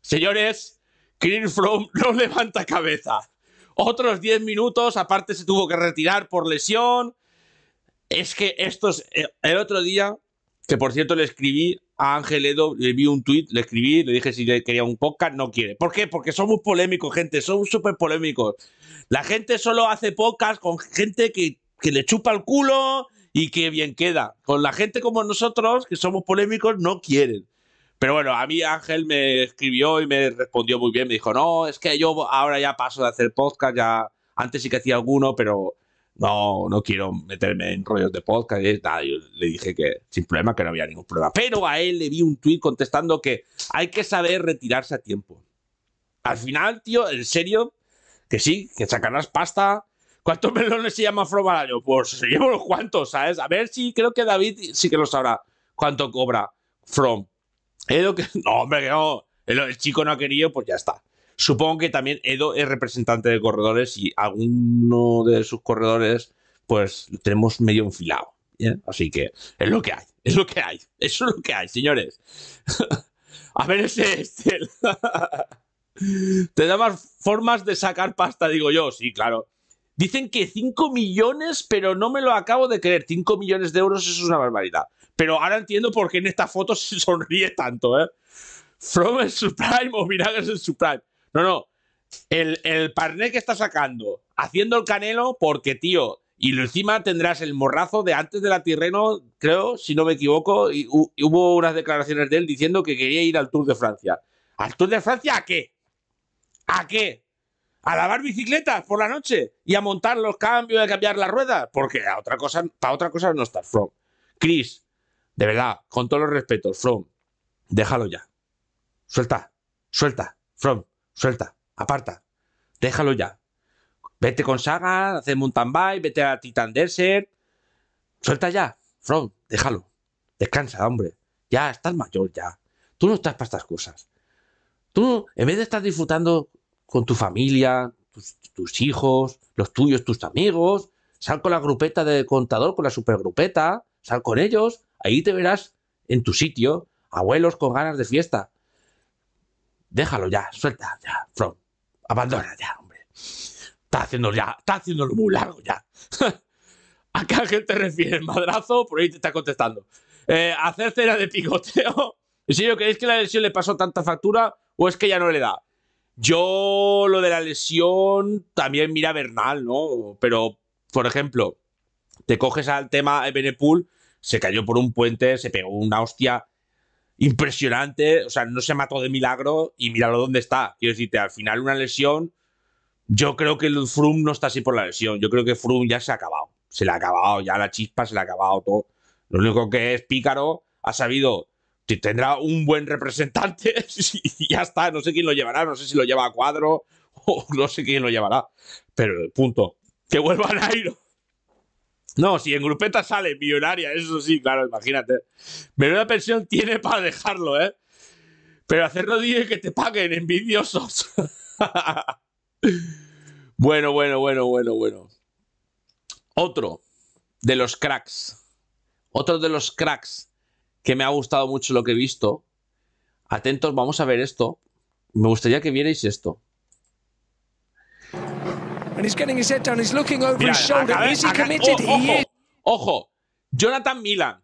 Señores, Green From no levanta cabeza. Otros 10 minutos, aparte se tuvo que retirar por lesión. Es que estos. Eh, el otro día, que por cierto le escribí a Ángel Edo, le vi un tweet, le escribí, le dije si quería un podcast, no quiere. ¿Por qué? Porque somos polémicos, gente, somos súper polémicos. La gente solo hace podcast con gente que, que le chupa el culo y que bien queda. Con la gente como nosotros, que somos polémicos, no quieren. Pero bueno, a mí Ángel me escribió y me respondió muy bien. Me dijo, no, es que yo ahora ya paso de hacer podcast, ya antes sí que hacía alguno, pero no, no quiero meterme en rollos de podcast. yo le dije que sin problema, que no había ningún problema. Pero a él le vi un tuit contestando que hay que saber retirarse a tiempo. Al final, tío, en serio, que sí, que sacarás pasta. ¿Cuántos melones se llama From año? Pues se lleva unos cuantos, ¿sabes? A ver si creo que David sí que lo sabrá. ¿Cuánto cobra From? No, hombre, que el chico no ha querido, pues ya está. Supongo que también Edo es representante de corredores y alguno de sus corredores, pues tenemos medio enfilado. ¿eh? Así que es lo que hay, es lo que hay, eso es lo que hay, señores. A ver ese Estel. Te da formas de sacar pasta, digo yo, sí, claro. Dicen que 5 millones, pero no me lo acabo de creer. 5 millones de euros es una barbaridad. Pero ahora entiendo por qué en esta foto se sonríe tanto, ¿eh? From the o mira en the no, no. El, parné que está sacando, haciendo el canelo, porque, tío, y encima tendrás el morrazo de antes de la Tirreno, creo, si no me equivoco, y, hubo unas declaraciones de él diciendo que quería ir al Tour de Francia. ¿Al Tour de Francia a qué? ¿A qué? ¿A lavar bicicletas por la noche? ¿Y a montar los cambios, y a cambiar las ruedas? Porque a otra cosa, para otra cosa no estás, From. Chris, de verdad, con todos los respetos, From, déjalo ya. Suelta, suelta, From, Suelta, aparta, déjalo ya. Vete con Saga, hace mountain bike, vete a Titan Desert. Suelta ya, From, déjalo. Descansa, hombre. Ya, estás mayor ya. Tú no estás para estas cosas. Tú, en vez de estar disfrutando con tu familia, tus, tus hijos, los tuyos, tus amigos, sal con la grupeta de contador, con la supergrupeta, sal con ellos, ahí te verás en tu sitio, abuelos con ganas de fiesta, Déjalo ya, suelta ya, Abandona ya, hombre. Está haciendo ya, está haciéndolo muy largo ya. ¿A qué gente te refieres, madrazo? Por ahí te está contestando. Eh, hacer cera de pigoteo? ¿En serio creéis que la lesión le pasó tanta factura o es que ya no le da? Yo lo de la lesión también mira Bernal, ¿no? Pero, por ejemplo, te coges al tema de Benepool, se cayó por un puente, se pegó una hostia impresionante, o sea, no se mató de milagro y míralo dónde está. Quiero decirte, al final una lesión, yo creo que el Frum no está así por la lesión, yo creo que Frum ya se ha acabado, se le ha acabado, ya la chispa se le ha acabado todo. Lo único que es Pícaro ha sabido que tendrá un buen representante y ya está, no sé quién lo llevará, no sé si lo lleva a cuadro o no sé quién lo llevará, pero punto. Que vuelva Nairo. No, si en grupeta sale millonaria, eso sí, claro, imagínate. Menuda pensión tiene para dejarlo, ¿eh? Pero hacerlo dije que te paguen, envidiosos. bueno, bueno, bueno, bueno, bueno. Otro de los cracks. Otro de los cracks que me ha gustado mucho lo que he visto. Atentos, vamos a ver esto. Me gustaría que vierais esto ojo, Jonathan Milan,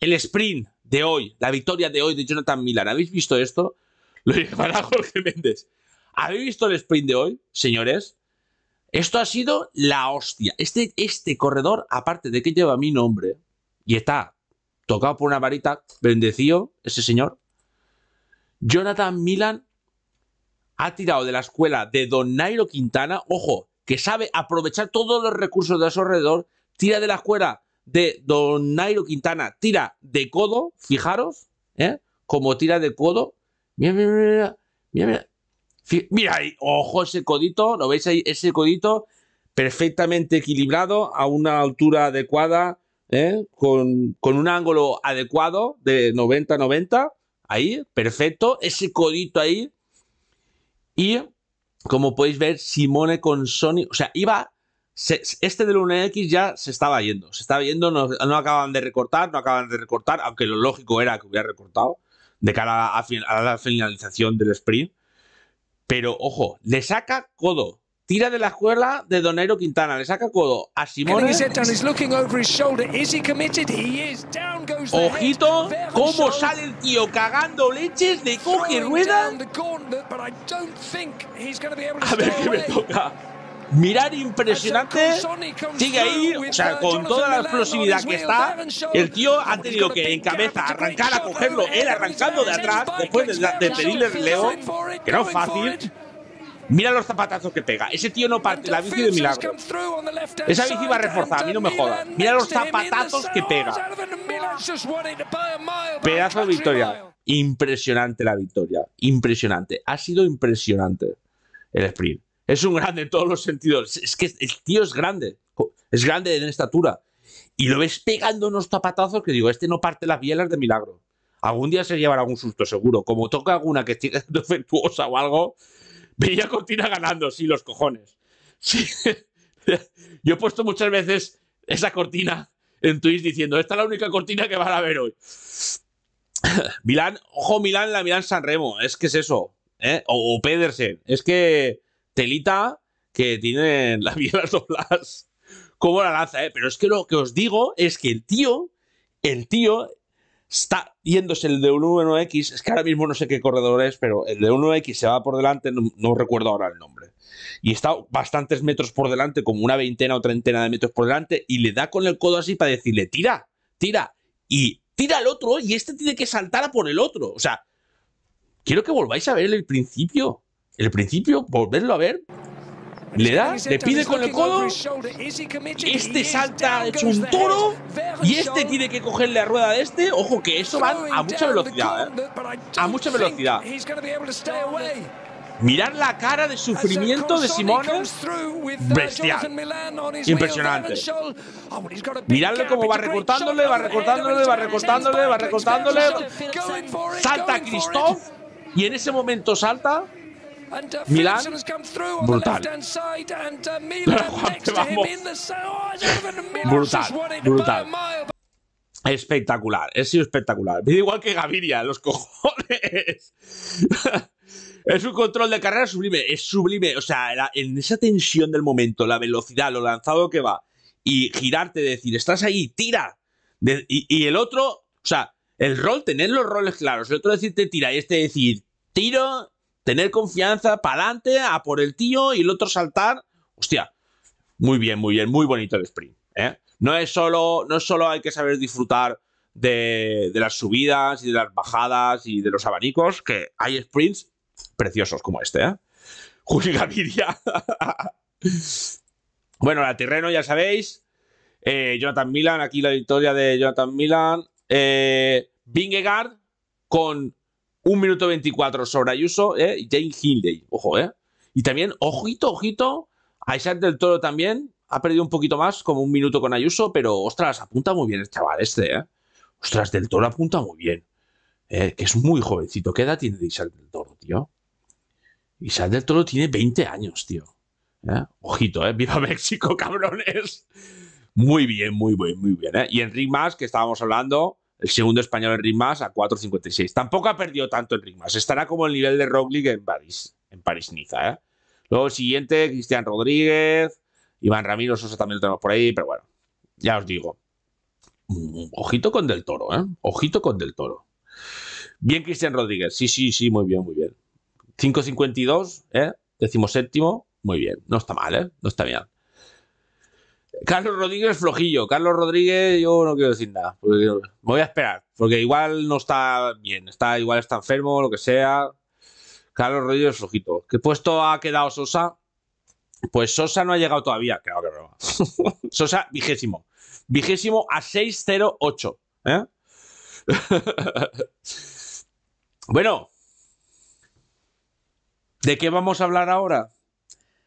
el sprint de hoy, la victoria de hoy de Jonathan Milan. ¿Habéis visto esto? Lo llevará Jorge Méndez. ¿Habéis visto el sprint de hoy, señores? Esto ha sido la hostia. Este, este corredor, aparte de que lleva mi nombre y está tocado por una varita, bendecido ese señor. Jonathan Milan ha tirado de la escuela de Don Nairo Quintana, ojo, que sabe aprovechar todos los recursos de su alrededor, tira de la escuela de Don Nairo Quintana, tira de codo, fijaros, ¿eh? como tira de codo. Mira, mira, mira, mira. mira. Mira ahí, ojo ese codito, ¿lo veis ahí? Ese codito perfectamente equilibrado a una altura adecuada, ¿eh? con, con, un ángulo adecuado de 90-90, ahí, perfecto, ese codito ahí, y como podéis ver, Simone con Sony, o sea, iba... este de Luna x ya se estaba yendo, se estaba yendo, no, acababan acaban de recortar, no acaban de recortar, aunque lo lógico era que hubiera recortado de cara a, a la finalización del sprint. Pero ojo, le saca codo Tira de la escuela de Donero Quintana, le saca codo a Simone. Ojito, cómo sale el tío cagando leches de coge rueda. A ver qué me toca. Mirar impresionante, sigue ahí, o sea, uh, con toda la explosividad que está, el tío ha tenido que en cabeza arrancar a cogerlo, él arrancando de atrás, después de, pedirle el león, que no es fácil, Mira los zapatazos que pega. Ese tío no parte la bici de milagro. Esa bici va a a mí no me joda. Mira los zapatazos que pega. Pedazo de victoria. Impresionante la victoria. Impresionante. Ha sido impresionante el sprint. Es un grande en todos los sentidos. Es que el tío es grande. Es grande en estatura. Y lo ves pegando unos zapatazos que digo, este no parte las bielas de milagro. Algún día se llevará algún susto seguro. Como toca alguna que esté defectuosa o algo, veía Cortina ganando, sí, los cojones. Yo he puesto muchas veces esa cortina en Twitch diciendo, esta es la única cortina que van a ver hoy. Milán, ojo Milán, la Milán San Remo, es que es eso. ¿eh? O, Pedersen, es que Telita, que tiene las bielas dobladas, como la lanza, ¿eh? pero es que lo que os digo es que el tío, el tío está yéndose el de 1X, es que ahora mismo no sé qué corredor es, pero el de 1X se va por delante, no, recuerdo ahora el nombre. Y está bastantes metros por delante, como una veintena o treintena de metros por delante, y le da con el codo así para decirle, tira, tira, y tira al otro, y este tiene que saltar a por el otro. O sea, quiero que volváis a ver el principio. El principio, volverlo a ver, le da, le pide con el codo. Este salta hecho un toro. Y este, este tiene que cogerle la rueda de este. Ojo que eso va a mucha velocidad. ¿eh? A mucha velocidad. Mirar la cara de sufrimiento de Simone. Uh, bestial, impresionante. Oh, Mirarle cómo va recortándole, va recortándole, va recortándole, va recortándole. Salta Christoph y en ese momento salta Uh, Milan, brutal. brutal, brutal. Espectacular, ...es sido espectacular. Me igual que Gaviria, los cojones. es un control de carrera sublime, es sublime. O sea, en esa tensión del momento, la velocidad, lo lanzado que va, y girarte, decir, estás ahí, tira. y, y, el otro, o sea, el rol, tener los roles claros. El otro decirte tira y este decir, tiro tener confianza, para adelante, a por el tío y el otro saltar. Hostia, muy bien, muy bien, muy bonito el sprint. ¿eh? No, es solo, no solo hay que saber disfrutar de, las subidas y de las bajadas y de los abanicos, que hay sprints preciosos como este. ¿eh? Juli Gaviria. bueno, la terreno ya sabéis. Eh, Jonathan Milan, aquí la victoria de Jonathan Milan. Eh, con 1 minuto 24 sobre Ayuso, ¿eh? Jane Hindley, ojo, ¿eh? Y también, ojito, ojito, a Isaac del Toro también ha perdido un poquito más, como un minuto con Ayuso, pero ostras, apunta muy bien el chaval este, ¿eh? Ostras, del Toro apunta muy bien. ¿eh? que es muy jovencito. ¿Qué edad tiene Isaac del Toro, tío? Isaac del Toro tiene 20 años, tío. ¿eh? Ojito, ¿eh? Viva México, cabrones. Muy bien, muy bien, muy bien. ¿eh? Y Enrique Más, que estábamos hablando, el segundo español en Rimas a 4.56. Tampoco ha perdido tanto en Rimas. Estará como el nivel de Roglic en París, en París-Niza. ¿eh? Luego el siguiente, Cristian Rodríguez, Iván Ramiro Sosa también lo tenemos por ahí, pero bueno, ya os digo. Mm, ojito con Del Toro, ¿eh? Ojito con Del Toro. Bien, Cristian Rodríguez. Sí, sí, sí, muy bien, muy bien. 5.52, ¿eh? Décimo séptimo, muy bien. No está mal, ¿eh? No está bien. Carlos Rodríguez flojillo. Carlos Rodríguez, yo no quiero decir nada. Me voy a esperar, porque igual no está bien. Está, igual está enfermo, lo que sea. Carlos Rodríguez flojito. ¿Qué puesto ha quedado Sosa? Pues Sosa no ha llegado todavía. Sosa, vigésimo. Vigésimo a 608. ¿eh? bueno. ¿De qué vamos a hablar ahora?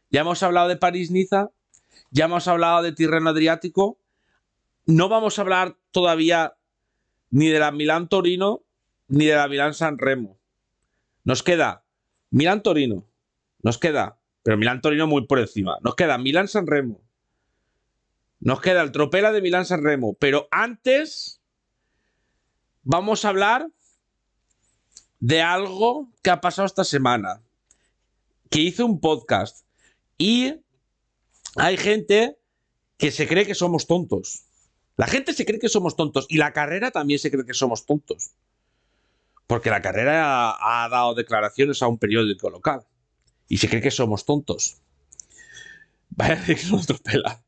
Ya hemos hablado de París-Niza ya hemos hablado de Tirreno Adriático. No vamos a hablar todavía ni de la Milán Torino ni de la Milán San Remo. Nos queda Milán Torino. Nos queda, pero Milán Torino muy por encima. Nos queda Milán San Remo. Nos queda el Tropela de Milán San Remo. Pero antes vamos a hablar de algo que ha pasado esta semana. Que hice un podcast y hay gente que se cree que somos tontos. La gente se cree que somos tontos y la carrera también se cree que somos tontos. Porque la carrera ha, dado declaraciones a un periódico local y se cree que somos tontos. Vaya que nos tropela.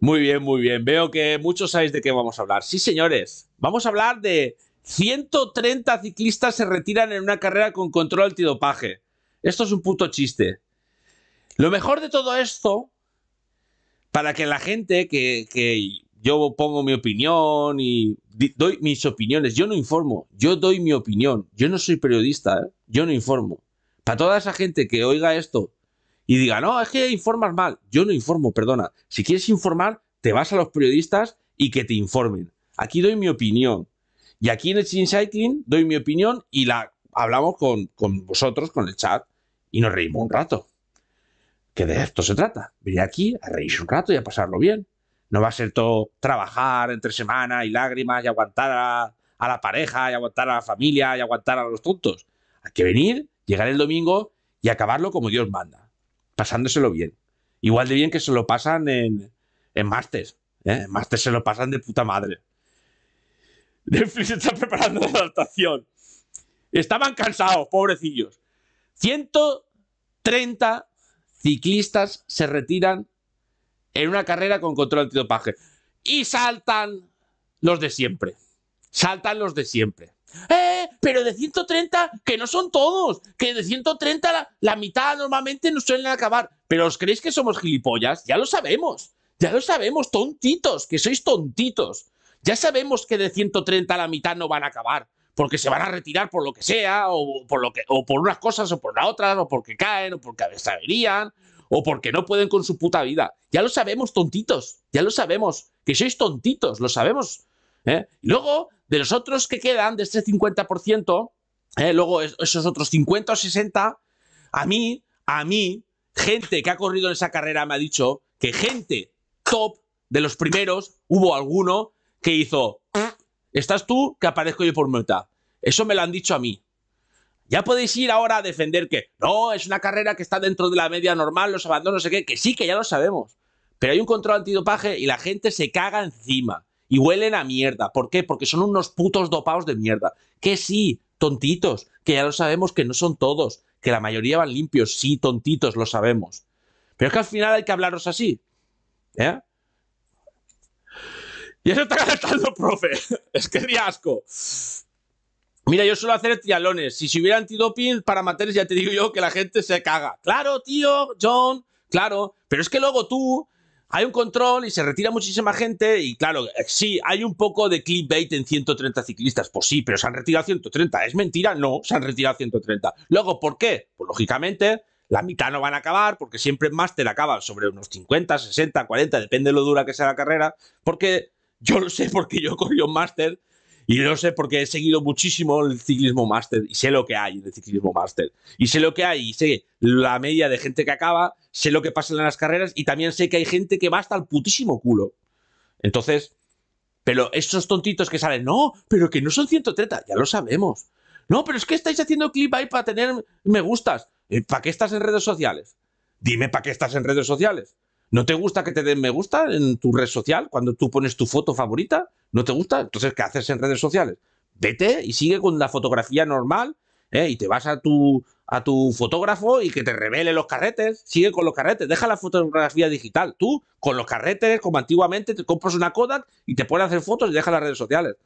Muy bien, muy bien. Veo que muchos sabéis de qué vamos a hablar. Sí, señores. Vamos a hablar de 130 ciclistas se retiran en una carrera con control antidopaje. Esto es un puto chiste. Lo mejor de todo esto para que la gente que, yo pongo mi opinión y doy mis opiniones, yo no informo, yo doy mi opinión, yo no soy periodista, ¿eh? yo no informo. Para toda esa gente que oiga esto y diga, no, es que informas mal, yo no informo, perdona. Si quieres informar, te vas a los periodistas y que te informen. Aquí doy mi opinión. Y aquí en el Chin doy mi opinión y la hablamos con, con vosotros, con el chat, y nos reímos un rato que de esto se trata. Venir aquí a reírse un rato y a pasarlo bien. No va a ser todo trabajar entre semana y lágrimas y aguantar a, la pareja y aguantar a la familia y aguantar a los tontos. Hay que venir, llegar el domingo y acabarlo como Dios manda, pasándoselo bien. Igual de bien que se lo pasan en, en martes. ¿eh? En se lo pasan de puta madre. Netflix está preparando la adaptación. Estaban cansados, pobrecillos. 130 ciclistas se retiran en una carrera con control antidopaje. Y saltan los de siempre. Saltan los de siempre. ¡Eh! Pero de 130, que no son todos, que de 130 la, la mitad normalmente no suelen acabar. Pero ¿os creéis que somos gilipollas? Ya lo sabemos, ya lo sabemos, tontitos, que sois tontitos. Ya sabemos que de 130 la mitad no van a acabar porque se van a retirar por lo que sea, o por, lo que, o por unas cosas, o por la otras, o porque caen, o porque averían, o porque no pueden con su puta vida. Ya lo sabemos, tontitos, ya lo sabemos, que sois tontitos, lo sabemos. Y ¿eh? luego, de los otros que quedan, de este 50%, ¿eh? luego esos otros 50 o 60, a mí, a mí, gente que ha corrido en esa carrera me ha dicho que gente top de los primeros, hubo alguno que hizo, Estás tú que aparezco yo por mitad. Eso me lo han dicho a mí. Ya podéis ir ahora a defender que no, es una carrera que está dentro de la media normal, los abandonos, no sé qué, que sí, que ya lo sabemos. Pero hay un control antidopaje y la gente se caga encima y huelen a mierda. ¿Por qué? Porque son unos putos dopados de mierda. Que sí, tontitos, que ya lo sabemos que no son todos, que la mayoría van limpios, sí, tontitos, lo sabemos. Pero es que al final hay que hablaros así. ¿eh? Y eso está gastando profe. Es que asco. Mira, yo suelo hacer tialones Si se hubiera antidoping para materias, ya te digo yo que la gente se caga. Claro, tío, John, claro. Pero es que luego tú hay un control y se retira muchísima gente y claro, sí, hay un poco de clickbait en 130 ciclistas, pues sí, pero se han retirado 130, ¿es mentira? No, se han retirado 130. Luego, ¿por qué? Pues lógicamente, la mitad no van a acabar porque siempre más te la acaban sobre unos 50, 60, 40, depende de lo dura que sea la carrera, porque yo lo sé porque yo corrió un máster y lo sé porque he seguido muchísimo el ciclismo máster y sé lo que hay en el ciclismo máster. Y sé lo que hay y sé la media de gente que acaba, sé lo que pasa en las carreras y también sé que hay gente que va hasta el putísimo culo. Entonces, pero esos tontitos que salen, no, pero que no son 130, ya lo sabemos. No, pero es que estáis haciendo clip ahí para tener me gustas. Eh, ¿Para qué estás en redes sociales? Dime para qué estás en redes sociales. ¿No te gusta que te den me gusta en tu red social cuando tú pones tu foto favorita? ¿No te gusta? Entonces, ¿qué haces en redes sociales? Vete y sigue con la fotografía normal ¿eh? y te vas a tu, a tu fotógrafo y que te revele los carretes. Sigue con los carretes, deja la fotografía digital. Tú, con los carretes, como antiguamente, te compras una Kodak y te pones hacer fotos y deja las redes sociales.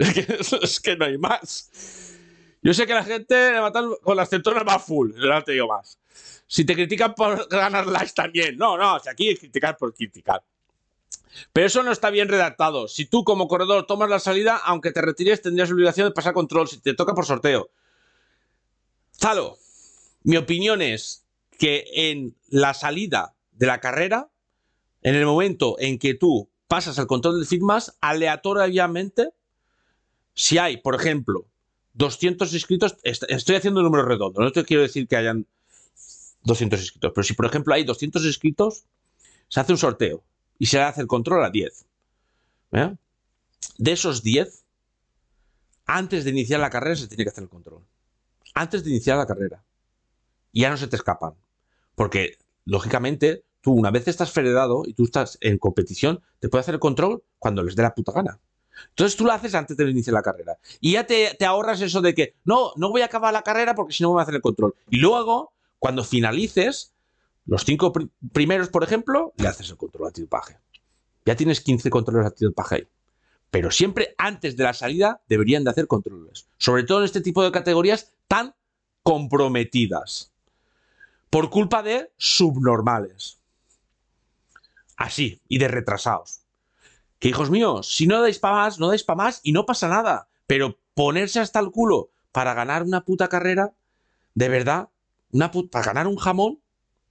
Es que, no hay más. Yo sé que la gente con las centonas más full, no te digo más. Si te critican por ganar likes también. No, no, si aquí es criticar por criticar. Pero eso no está bien redactado. Si tú como corredor tomas la salida, aunque te retires, tendrías obligación de pasar control si te toca por sorteo. Zalo, mi opinión es que en la salida de la carrera, en el momento en que tú pasas al control de fitmas aleatoriamente, si hay, por ejemplo, 200 inscritos, estoy haciendo números redondos, no te quiero decir que hayan 200 inscritos. Pero si, por ejemplo, hay 200 inscritos, se hace un sorteo y se hace el control a 10. ¿eh? De esos 10, antes de iniciar la carrera se tiene que hacer el control. Antes de iniciar la carrera. Y ya no se te escapan. Porque, lógicamente, tú una vez estás federado y tú estás en competición, te puede hacer el control cuando les dé la puta gana. Entonces tú lo haces antes de iniciar la carrera. Y ya te, te, ahorras eso de que, no, no voy a acabar la carrera porque si no me a hacer el control. Y luego cuando finalices, los cinco primeros, por ejemplo, le haces el control de paje Ya tienes 15 controles de ahí. Pero siempre antes de la salida deberían de hacer controles. Sobre todo en este tipo de categorías tan comprometidas. Por culpa de subnormales. Así, y de retrasados. Que hijos míos, si no dais para más, no dais para más y no pasa nada. Pero ponerse hasta el culo para ganar una puta carrera, de verdad, para ganar un jamón,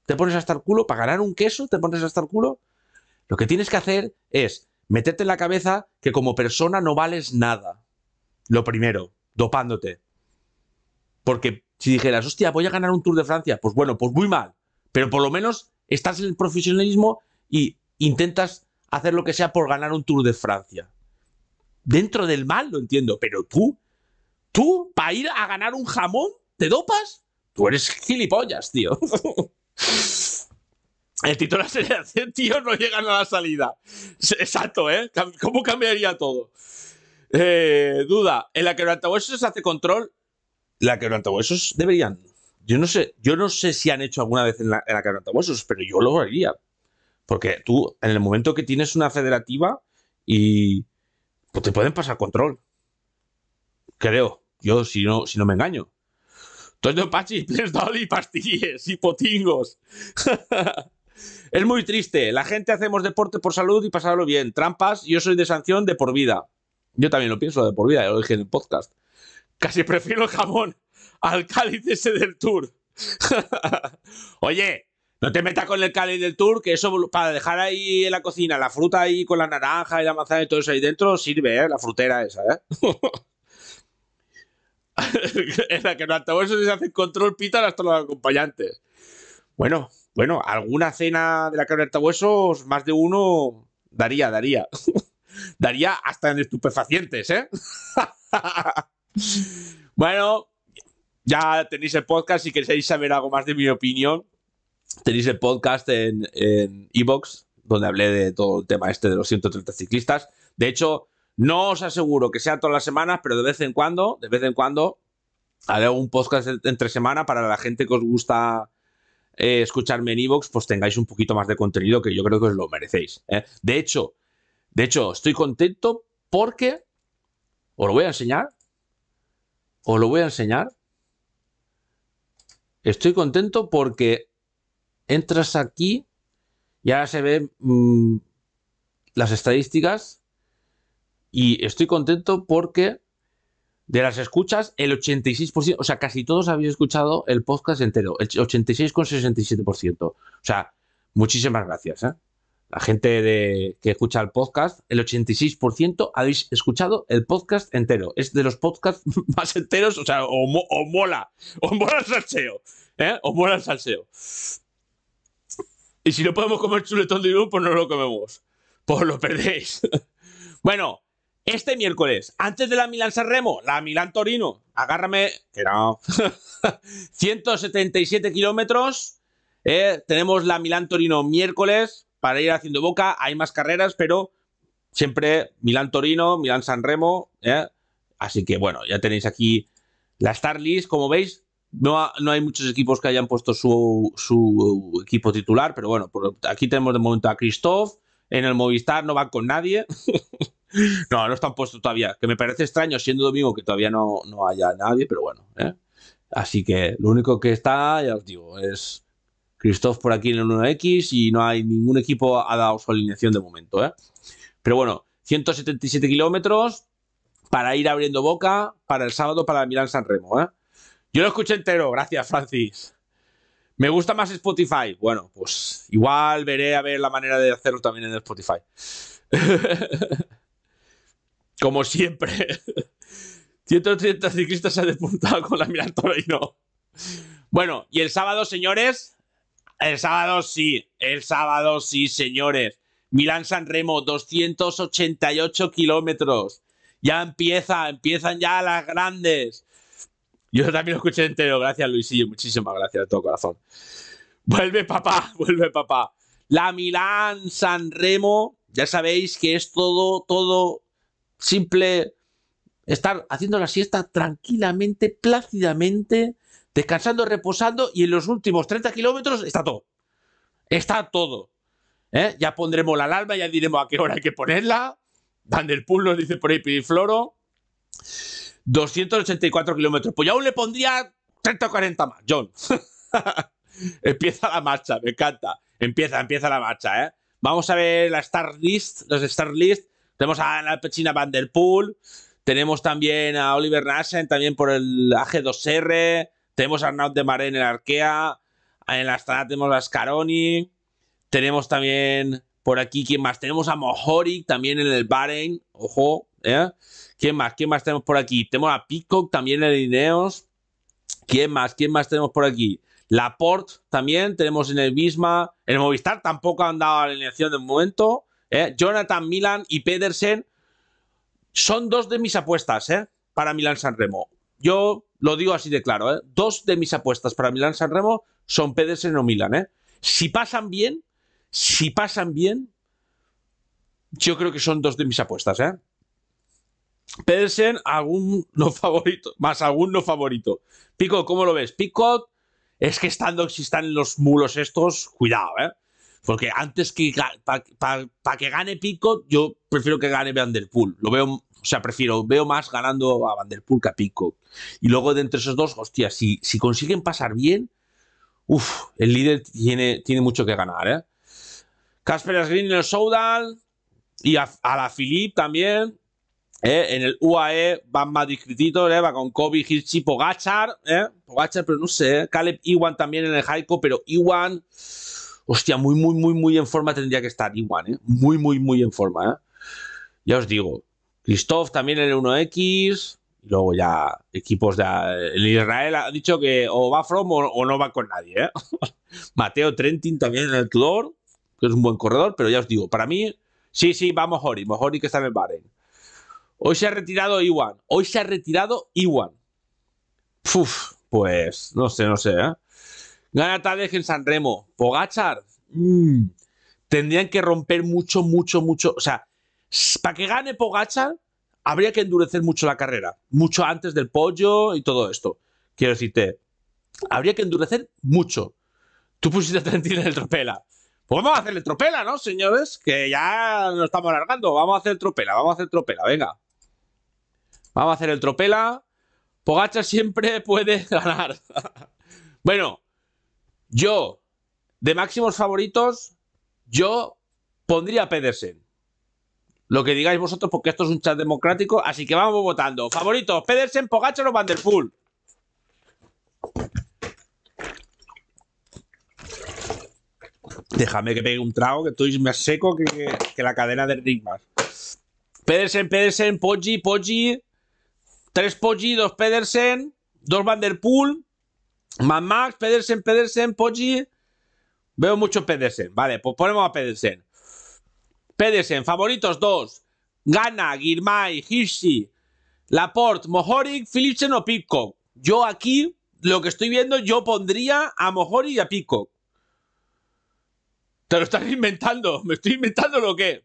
te pones hasta el culo, para ganar un queso, te pones hasta el culo. Lo que tienes que hacer es meterte en la cabeza que como persona no vales nada. Lo primero, dopándote. Porque si dijeras, hostia, voy a ganar un Tour de Francia, pues bueno, pues muy mal. Pero por lo menos estás en el profesionalismo y intentas hacer lo que sea por ganar un Tour de Francia. Dentro del mal, lo entiendo, pero tú, tú, para ir a ganar un jamón, ¿te dopas? tú eres gilipollas, tío. El titular sería, tío, no llegan a la salida. Exacto, ¿eh? ¿Cómo cambiaría todo? Eh, duda, ¿en la quebrantahuesos se hace control? La quebrantahuesos deberían. Yo no sé, yo no sé si han hecho alguna vez en la, en la quebrantahuesos, pero yo lo haría. Porque tú, en el momento que tienes una federativa y pues te pueden pasar control. Creo, yo si no, si no me engaño. Toño Pachi, pastillas y potingos. es muy triste. La gente hacemos deporte por salud y pasarlo bien. Trampas, yo soy de sanción de por vida. Yo también lo pienso de por vida, lo dije en el podcast. Casi prefiero el jamón al cáliz ese del tour. Oye, no te metas con el cáliz del tour, que eso para dejar ahí en la cocina la fruta ahí con la naranja y la manzana y todo eso ahí dentro sirve, ¿eh? La frutera esa, ¿eh? en la que los altavoces se hacen control, pitan hasta los acompañantes. Bueno, bueno, alguna cena de la que huesos más de uno daría, daría. daría hasta en estupefacientes, ¿eh? bueno, ya tenéis el podcast si queréis saber algo más de mi opinión. Tenéis el podcast en Evox, en donde hablé de todo el tema este de los 130 ciclistas. De hecho, no os aseguro que sea todas las semanas, pero de vez en cuando, de vez en cuando, haré un podcast entre semana para la gente que os gusta eh, escucharme en Evox, pues tengáis un poquito más de contenido que yo creo que os lo merecéis. ¿eh? De hecho, de hecho, estoy contento porque os lo voy a enseñar. Os lo voy a enseñar. Estoy contento porque entras aquí y ahora se ven mm, las estadísticas y estoy contento porque de las escuchas, el 86%, o sea, casi todos habéis escuchado el podcast entero, el 86,67%. O sea, muchísimas gracias. ¿eh? La gente de, que escucha el podcast, el 86% habéis escuchado el podcast entero. Es de los podcasts más enteros, o sea, o, mola, o mola el salseo, ¿eh? o mola el salseo. Y si no podemos comer chuletón de nuevo, pues no lo comemos, pues lo perdéis. bueno, este miércoles, antes de la Milan San Remo, la Milan Torino, agárrame, que no, 177 kilómetros. Eh, tenemos la Milan Torino miércoles para ir haciendo boca. Hay más carreras, pero siempre Milan Torino, Milan San Remo. Eh. Así que bueno, ya tenéis aquí la Star como veis. No, hay muchos equipos que hayan puesto su, equipo titular, pero bueno, aquí tenemos de momento a Christoph. En el Movistar no va con nadie. No, no están puestos todavía. Que me parece extraño siendo domingo que todavía no, no haya nadie, pero bueno. ¿eh? Así que lo único que está, ya os digo, es Christoph por aquí en el 1X y no hay ningún equipo ha dado su alineación de momento. ¿eh? Pero bueno, 177 kilómetros para ir abriendo boca para el sábado para Milán San Remo. ¿eh? Yo lo escuché entero, gracias Francis. Me gusta más Spotify. Bueno, pues igual veré a ver la manera de hacerlo también en Spotify. como siempre. 130 ciclistas se han despuntado con la Milan no. Bueno, y el sábado, señores. El sábado sí, el sábado sí, señores. Milán San Remo, 288 kilómetros. Ya empieza, empiezan ya las grandes. Yo también lo escuché entero. Gracias, Luisillo. Muchísimas gracias de todo corazón. Vuelve, papá, vuelve, papá. La Milán San Remo, ya sabéis que es todo, todo, simple estar haciendo la siesta tranquilamente, plácidamente, descansando, reposando y en los últimos 30 kilómetros está todo. Está todo. ¿eh? Ya pondremos la alarma, ya diremos a qué hora hay que ponerla. Van del Pool nos dice por ahí Pirifloro. 284 kilómetros. Pues yo aún le pondría 30 o 40 más, John. empieza la marcha, me encanta. Empieza, empieza la marcha, ¿eh? Vamos a ver la Star List, los Star List. Tenemos a la Pechina Van Der Poel, tenemos también a Oliver Nassen, también por el AG2R, tenemos a Arnaud de Maré en el Arkea, en la Estrada tenemos a Scaroni, tenemos también por aquí, ¿quién más? Tenemos a Mohoric también en el Bahrein, ojo, ¿eh? ¿Quién más? ¿Quién más tenemos por aquí? Tenemos a Peacock también en el Ineos. ¿Quién más? ¿Quién más tenemos por aquí? Laporte también, tenemos en el misma. En el Movistar tampoco han dado alineación de momento. ¿eh? Jonathan Milan y Pedersen son dos de mis apuestas ¿eh? para Milan Sanremo. Yo lo digo así de claro, ¿eh? dos de mis apuestas para Milan Sanremo son Pedersen o Milan. ¿eh? Si pasan bien, si pasan bien, yo creo que son dos de mis apuestas. ¿eh? Pedersen, algún no favorito, más algún no favorito. Pico, ¿cómo lo ves? Pico, es que estando si están en los mulos estos, cuidado, ¿eh? Porque antes que para que gane Pico, yo prefiero que gane Vanderpool. Lo veo, o sea, prefiero, veo más ganando a Vanderpool que a Pico. Y luego de entre esos dos, hostia, si, si consiguen pasar bien, uff, el líder tiene, tiene mucho que ganar, ¿eh? Casper Green en el Soudal y a, la Philip también. ¿eh? en el UAE van más discretitos, eh, va con Kobe, Hirschi Pogachar, eh, Pogachar, pero no sé, ¿eh? Caleb Iwan también en el Haiko, pero Iwan hostia, muy, muy, muy, muy en forma tendría que estar Iwan, ¿eh? Muy, muy, muy en forma, ¿eh? Ya os digo, Christoph también en el 1X, luego ya equipos de... El Israel ha dicho que o va From o, no va con nadie, ¿eh? Mateo Trentin también en el Tudor, que es un buen corredor, pero ya os digo, para mí, sí, sí, va Mojori. Mojori que está en el Bahrein. Hoy se ha retirado Iwan, hoy se ha retirado Iwan. pues no sé, no sé, ¿eh? Gana Tadej en Sanremo, Pogachar. Mm. tendrían que romper mucho, mucho, mucho. O sea, para que gane Pogachar, habría que endurecer mucho la carrera. Mucho antes del pollo y todo esto. Quiero decirte, habría que endurecer mucho. Tú pusiste a en el tropela. Pues vamos a hacer el tropela, ¿no, señores? Que ya nos estamos alargando. Vamos a hacer el tropela, vamos a hacer el tropela, venga. Vamos a hacer el tropela. Pogachar siempre puede ganar. bueno, yo, de máximos favoritos, yo pondría a Pedersen. Lo que digáis vosotros, porque esto es un chat democrático, así que vamos votando. Favoritos, Pedersen, Pogacar o Van Der Poel. Déjame que pegue un trago, que estoy más seco que, la cadena de Rigmas. Pedersen, Pedersen, Poggi, Poggi. Tres Poggi, dos Pedersen, dos Poel. Max, Pedersen, Pedersen, Poggi. Veo mucho Pedersen. Vale, pues ponemos a Pedersen. Pedersen, favoritos dos. Gana, Girmay, Hirschi Laporte, Mohoric, Philipsen o pico Yo aquí, lo que estoy viendo, yo pondría a Mohoric y a pico Te lo estás inventando. ¿Me estoy inventando lo que?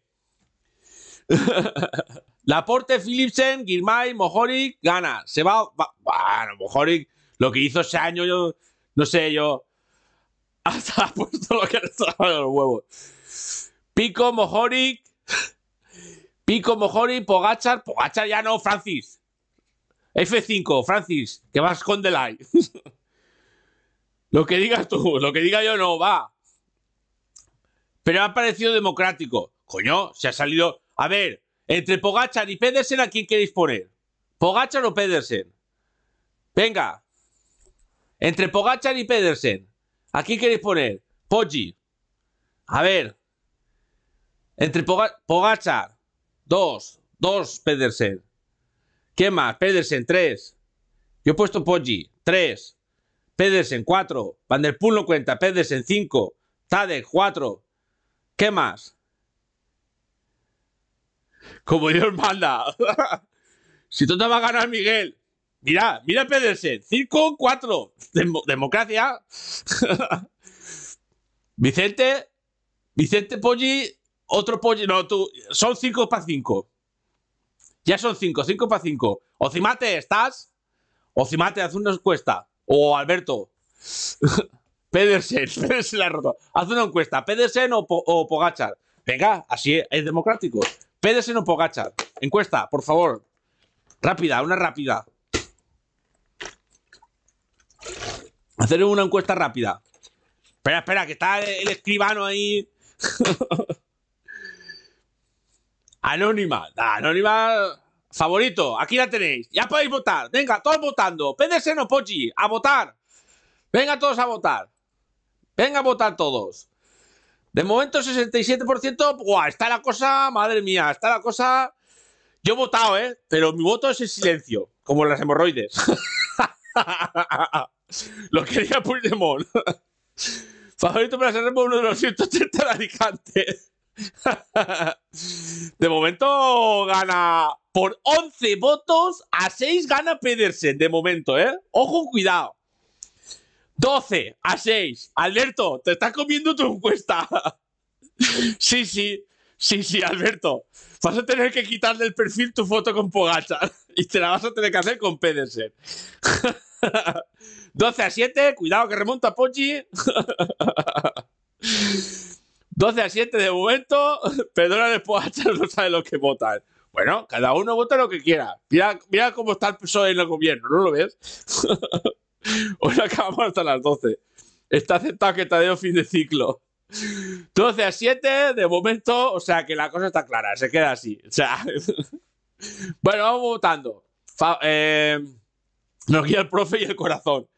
Laporte, Philipsen, Girmay, Mohoric, gana. Se va. va bueno, Mohoric lo que hizo ese año, yo, no sé, yo. Hasta ha puesto lo que le estado en los huevos. Pico, Mojoric. Pico, Mojoric, Pogachar. Pogachar ya no, Francis. F5, Francis, que vas con Delay. lo que digas tú, lo que diga yo no, va. Pero ha parecido democrático. Coño, se ha salido. A ver, entre Pogachar y Pedersen, ¿a quién queréis poner? ¿Pogachar o Pedersen? Venga, entre Pogachar y Pedersen. Aquí queréis poner? Poggi. A ver. Entre Pogachar. Dos. Dos Pedersen. ¿Qué más? Pedersen, tres. Yo he puesto Poggi. Tres. Pedersen, cuatro. Van der Poel no cuenta. Pedersen, cinco. Tadek cuatro. ¿Qué más? Como Dios manda. si tú te vas a ganar, Miguel. Mira, mira Pedersen, 5-4. democracia. Vicente, Vicente Poggi, otro Poggi. No, tú, son 5 para 5. Ya son 5, 5 para 5. Ocimate, ¿estás? Ocimate, haz una encuesta. O Alberto. Pedersen, Pedersen la roto. Haz una encuesta, Pedersen o, Pogachar. Venga, así es, es democrático. Pedersen o Pogachar. Encuesta, por favor. Rápida, una rápida. Hacer una encuesta rápida. Espera, espera, que está el escribano ahí. Anónima. Anónima favorito. Aquí la tenéis. Ya podéis votar. Venga, todos votando. Pédese no Pochi. A votar. Venga todos a votar. Venga a votar todos. De momento 67%. está la cosa. Madre mía, está la cosa. Yo he votado, ¿eh? Pero mi voto es en silencio. Como las hemorroides. Lo quería Puigdemont. Favorito para ser uno de los 180 de Alicante. De momento gana por 11 votos a 6 gana Pedersen. De momento, ¿eh? Ojo, cuidado. 12 a 6. Alberto, te estás comiendo tu encuesta. Sí, sí. Sí, sí, Alberto. Vas a tener que quitar del perfil tu foto con Pogacha. Y te la vas a tener que hacer con Pedersen. 12 a 7, cuidado que remonta Pochi. 12 a 7 de momento, Pedro después no sabe lo que votan. Bueno, cada uno vota lo que quiera. Mira, cómo está el PSOE en el gobierno, ¿no lo ves? Hoy acabamos hasta las 12. Está aceptado que de fin de ciclo. 12 a 7, de momento, o sea que la cosa está clara, se queda así. bueno, vamos votando. eh... Nos guía el profe y el corazón.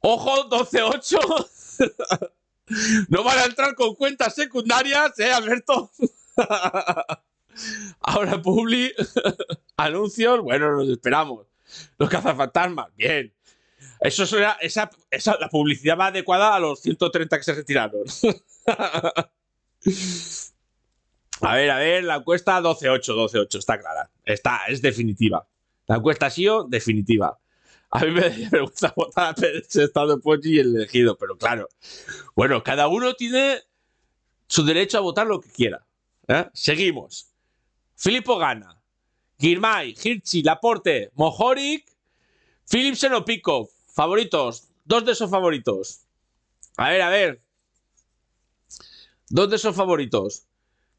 Ojo, 12-8. no van a entrar con cuentas secundarias, ¿eh, Alberto? Ahora Publi, anuncios, bueno, nos esperamos. Los cazafantasmas, bien. Eso era, esa, la publicidad más adecuada a los 130 que se retiraron. a ver, a ver, la encuesta 12-8, 12-8, está clara. Está, es definitiva. La encuesta ha sido definitiva. A mí me, gusta votar a Pérez estado y el elegido, pero claro. Bueno, cada uno tiene su derecho a votar lo que quiera. ¿eh? Seguimos. Filipo gana. Girmay, Hirschi, Laporte, Mohoric, Philipsen o Pico. Favoritos. Dos de esos favoritos. A ver, a ver. Dos de esos favoritos.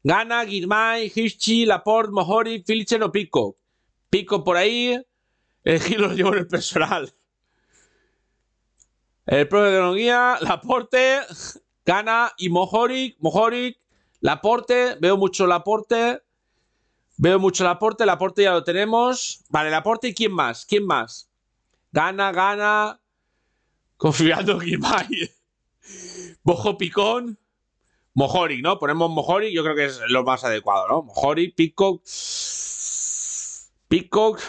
Gana, Girmay, Hirschi, Laporte, Mohoric, Philipsen o Pico. Pico por ahí, el giro lo en el personal. El profe de guía, Laporte, Gana y Mojoric, Mojoric, Laporte, veo mucho Laporte. Veo mucho Laporte, Laporte ya lo tenemos. Vale, Laporte y quién más, quién más. Gana, gana. Confiando Guimay. Bojo Picón. Mojoric, ¿no? Ponemos Mojoric, yo creo que es lo más adecuado, ¿no? Mojoric, Pico. Peacock.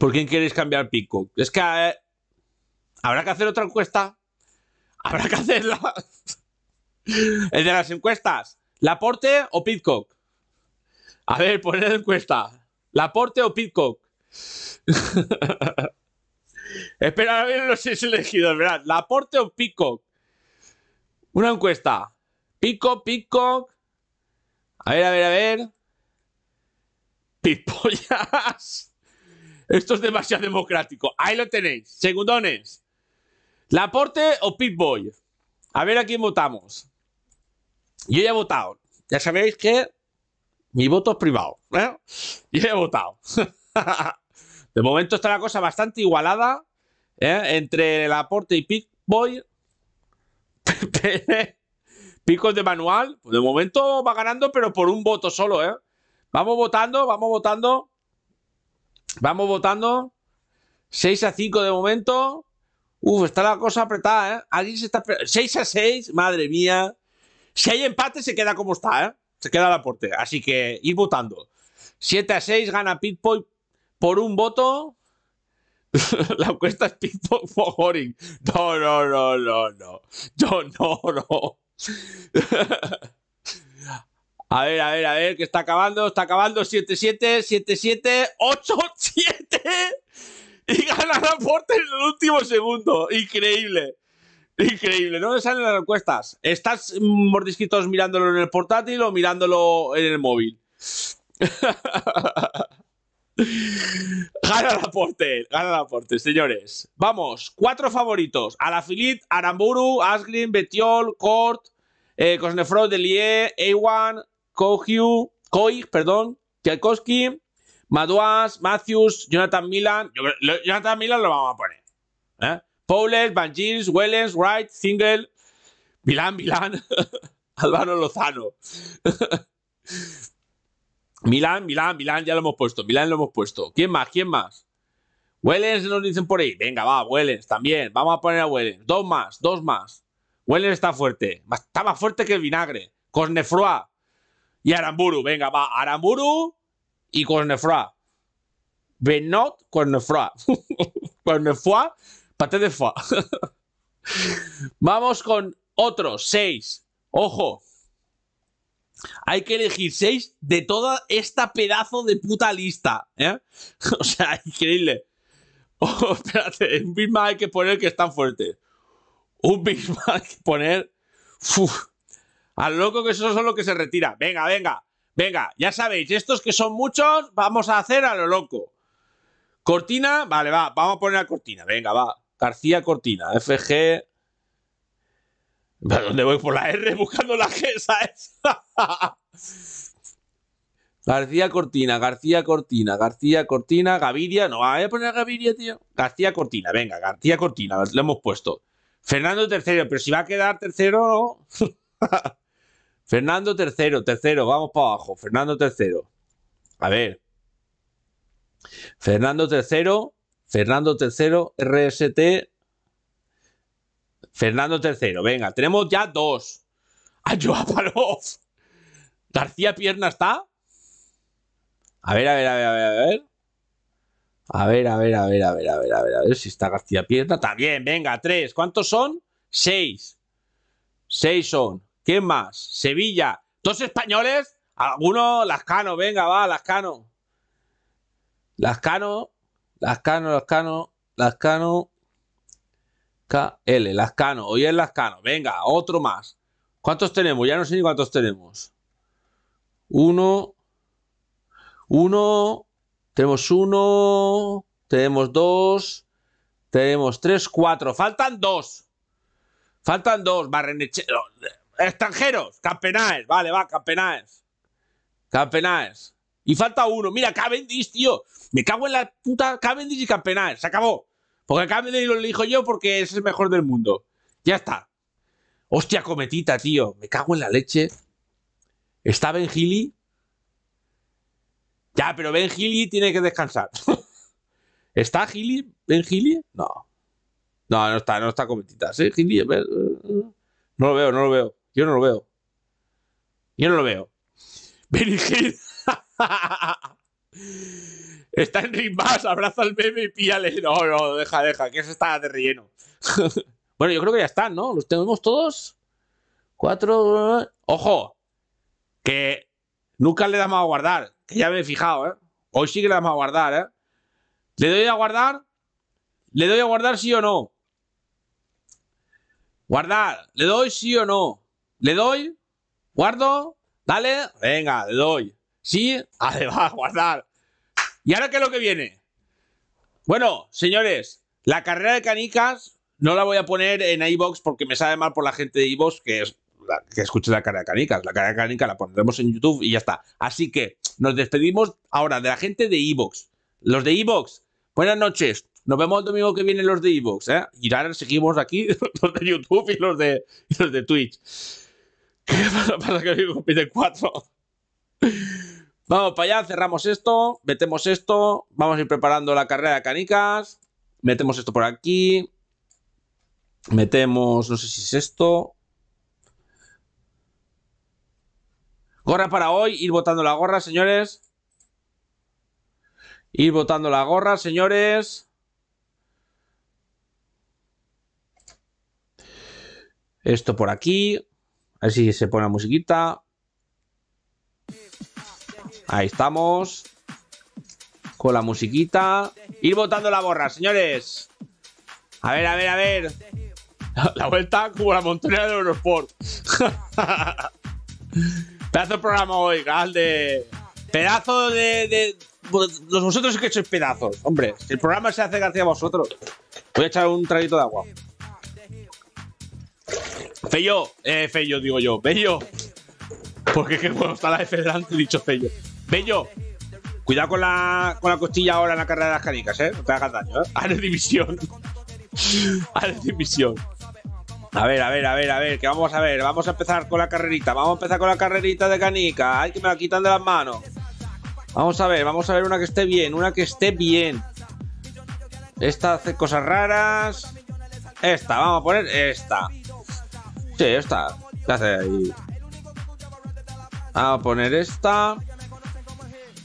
¿Por quién queréis cambiar Peacock? Es que eh, habrá que hacer otra encuesta. Habrá que hacerla. El de las encuestas. ¿Laporte o Pitcock? A ver, poner encuesta. ¿Laporte o Pitcock? Espera, a ver los seis elegidos, ¿verdad? ¿Laporte o Pitcock? Una encuesta. Pico, Pitcock. A ver, a ver, a ver. ¡Pipollas! Esto es demasiado democrático. Ahí lo tenéis. Segundones. ¿Laporte o Pitboy? A ver a quién votamos. Yo ya he votado. Ya sabéis que mi voto es privado. Yo ya he votado. De momento está la cosa bastante igualada ¿eh? entre Laporte y Pitboy. Picos de manual. De momento va ganando, pero por un voto solo, ¿eh? Vamos votando, vamos votando. Vamos votando. 6 a 5 de momento. Uf, está la cosa apretada, ¿eh? Alguien se está... 6 a 6, madre mía. Si hay empate, se queda como está, ¿eh? Se queda el aporte. Así que ir votando. 7 a 6 gana Pitboy por un voto. la encuesta es Pitboy for Horing. No, no, no, no, no. no, no. A ver, a ver, a ver, que está acabando, está acabando. 7-7, 7-7, 8-7. Y gana aporte en el último segundo. Increíble. Increíble. No salen las encuestas. ¿Estás mordisquitos mirándolo en el portátil o mirándolo en el móvil? gana aporte, gana aporte, señores. Vamos, cuatro favoritos. Alafilit, Aramburu, Asgrim, Betiol, Cort, eh, Cosnefro, Delie, 1 Kohiu, Koi, perdón, Tchaikovsky, Maduas, Matthews, Jonathan Milan. Jonathan Milan lo vamos a poner. ¿eh? Van Gils, Wellens, Wright, Single, Milan, Milan, Álvaro Lozano. Milan, Milan, Milan, ya lo hemos puesto. Milan lo hemos puesto. ¿Quién más? ¿Quién más? Wellens nos dicen por ahí. Venga, va, Wellens también. Vamos a poner a Wellens. Dos más, dos más. Wellens está fuerte. Está más fuerte que el vinagre. Cosnefroa y Aramburu. Venga, va, Aramburu y Cornefra. Benot, Cornefra. Cornefra, Paté de fa. Vamos con otro. seis. Ojo. Hay que elegir seis de toda esta pedazo de puta lista. ¿eh? o sea, increíble. Oh, espérate, Un Bismarck hay que poner que es tan fuerte. Un Bismarck hay que poner. Uf. Al loco que esos son los que se retira. Venga, venga, venga. Ya sabéis, estos que son muchos, vamos a hacer a lo loco. Cortina, vale, va. Vamos a poner a Cortina. Venga, va. García Cortina, FG. ¿Dónde voy por la R buscando la G, ¿sabes? García Cortina, García Cortina, García Cortina, Gaviria. No, voy a poner a Gaviria, tío. García Cortina, venga, García Cortina, lo hemos puesto. Fernando tercero, pero si va a quedar tercero, Fernando III, tercero, vamos para abajo. Fernando III. A ver. Fernando III, Fernando III, RST. Fernando III, venga, tenemos ya dos. Ayúdame García Pierna está. A ver, a ver, a ver, a ver, a ver. A ver, a ver, a ver, a ver, a ver, a ver, a ver si está García Pierna. También, venga, tres. ¿Cuántos son? Seis. Seis son. ¿Quién más? Sevilla. ¿Dos españoles? Alguno, Lascano, venga, va, Lascano. Lascano, Lascano, Lascano, Lascano. KL, Lascano, hoy es Lascano, venga, otro más. ¿Cuántos tenemos? Ya no sé ni cuántos tenemos. Uno, uno, tenemos uno, tenemos dos, tenemos tres, cuatro, faltan dos. Faltan dos, Extranjeros, Campenaes, vale, va, Campenaes. Campenaes. Y falta uno. Mira, Cavendish, tío. Me cago en la puta Cavendish y Campenaes. Se acabó. Porque Cavendish lo dijo yo porque es el mejor del mundo. Ya está. Hostia, cometita, tío. Me cago en la leche. Está Ben Gili Ya, pero Ben Gili tiene que descansar. ¿Está Gili ¿Ben Gili No. No, no está, no está cometita. No lo veo, no lo veo. Yo no lo veo. Yo no lo veo. ¡Benigil! Está en rimbas, abraza al bebé y píale. No, no, deja, deja, que eso está de relleno. bueno, yo creo que ya están, ¿no? Los tenemos todos. Cuatro. Ojo, que nunca le damos a guardar, que ya me he fijado, ¿eh? Hoy sí que le damos a guardar, ¿eh? ¿Le doy a guardar? ¿Le doy a guardar sí o no? Guardar, ¿le doy sí o no? Le doy, guardo, dale, venga, le doy. Sí, además, ah, guardar. ¿Y ahora qué es lo que viene? Bueno, señores, la carrera de canicas no la voy a poner en iBox porque me sabe mal por la gente de iBox que es la, que escuche la carrera de canicas. La carrera de canicas la pondremos en YouTube y ya está. Así que nos despedimos ahora de la gente de iBox. Los de iBox, buenas noches. Nos vemos el domingo que viene los de iBox. ¿eh? Y ahora seguimos aquí los de YouTube y los de, y los de Twitch. ¿Qué pasa? pide cuatro. Vamos para allá, cerramos esto, metemos esto, vamos a ir preparando la carrera de canicas, metemos esto por aquí, metemos, no sé si es esto. Gorra para hoy, ir botando la gorra, señores. Ir botando la gorra, señores. Esto por aquí si se pone la musiquita. Ahí estamos. Con la musiquita. Ir botando la borra, señores. A ver, a ver, a ver. La vuelta como la montaña de Eurosport. Pedazo de programa hoy, Calde Pedazo de, de los vosotros es que sois pedazos, hombre. El programa se hace gracias a vosotros. Voy a echar un traguito de agua. Fello, eh, Fello, digo yo, Bello. Porque que está la F delante dicho Fello. Bello, cuidado con la, con la costilla ahora en la carrera de las canicas, ¿eh? No te hagas daño, ¿eh? A la división. a la división. A ver, a ver, a ver, a ver, que vamos a ver, vamos a empezar con la carrerita, vamos a empezar con la carrerita de canica, ay que me la quitan de las manos. Vamos a ver, vamos a ver una que esté bien, una que esté bien. Esta hace cosas raras. Esta, vamos a poner esta. Sí, esta. ¿Qué hace ahí. A poner esta.